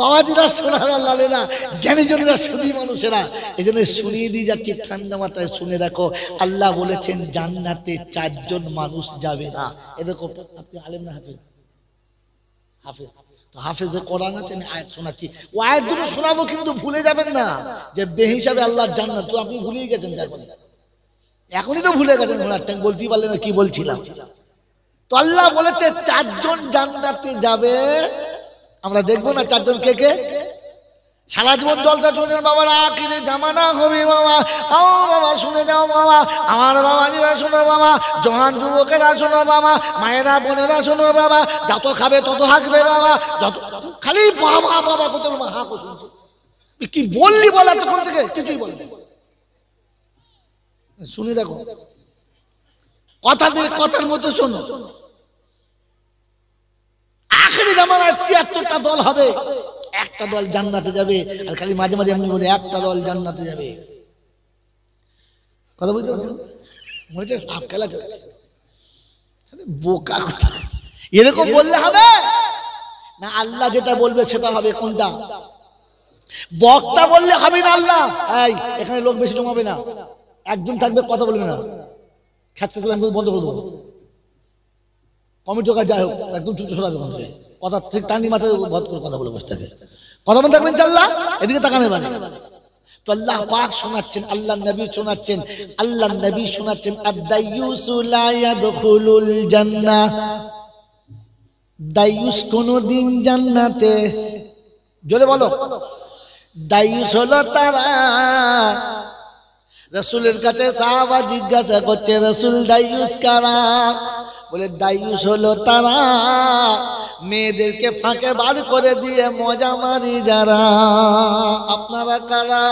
বাবাজিরা সোনারা লালেরা জ্ঞানীজনরা সুদী মানুষেরা এই জন্য শুনিয়ে দিয়ে যাচ্ছি ঠান্ডা মাথায় শুনে দেখো আল্লাহ বলেছেন জান্নাতে চারজন মানুষ যাবে না এরকম আপনি আলেম না হাফেজ হাফেজ হাফেজে কোরআন আছে আমি আয়াত শোনাচ্ছি ও আয়াতগুলো শোনাবো কিন্তু ভুলে যাবেন না যে বে হিসাবে আল্লাহ জান্নাত তো আপনি ভুলেই গেছেন এখনই তো ভুলে গেছেন ঘোড়ার ট্যাঙ্ক বলতেই পারলেন না কি বলছিলাম তো আল্লাহ বলেছে চারজন জান্নাতে যাবে আমরা দেখবো না চারজন কে কে সারা জীবন জলসা শুনেছেন বাবার আকিরে জামানা হবে বাবা ও বাবা শুনে যাও বাবা আমার বাবা বাবাজিরা শোনো বাবা জহান যুবকেরা শোনো বাবা মায়েরা বোনেরা শোনো বাবা যত খাবে তত হাঁকবে বাবা যত খালি বাবা বাবা কত বাবা হাঁকো শুনছো কি বললি বলে এতক্ষণ থেকে কিছুই বলে শুনে দেখো কথা দিয়ে কথার মতো শোনো আখেরি জামানায় তিয়াত্তরটা দল হবে একটা দল জান্নাতে যাবে আর খালি মাঝে মাঝে এমনি বলে একটা দল জান্নাতে যাবে কথা বুঝতে পারছেন মনে হচ্ছে সাপ খেলা চলছে বোকা কথা এরকম বললে হবে না আল্লাহ যেটা বলবে সেটা হবে কোনটা বক্তা বললে হবে না আল্লাহ এই এখানে লোক বেশি জমাবে না একজন থাকবে কথা বলবে না খেতে বন্ধ করে দেবো কমিটি হোক যাই হোক একদম চুপ সরাবে ওখান থেকে কথা ঠিক টানি মাথায় ভদ করে কথা বলে বসে থাকে কথা মনে থাকবেন চাল্লা এদিকে তাকানে মানে তো আল্লাহ পাক শোনাচ্ছেন আল্লাহ নবী শোনাচ্ছেন আল্লাহ নবী শোনাচ্ছেন জান্না জান্নাহ কোনদিন জান্নাতে জোরে বলো দাইয়ুস হলো তারা রসুলের কাছে সাহাবা জিজ্ঞাসা করছে রসুল দায়ুস কারা বলে দায়ুষ হলো তারা মেয়েদেরকে ফাঁকে বার করে দিয়ে মজা মারি যারা আপনারা কারা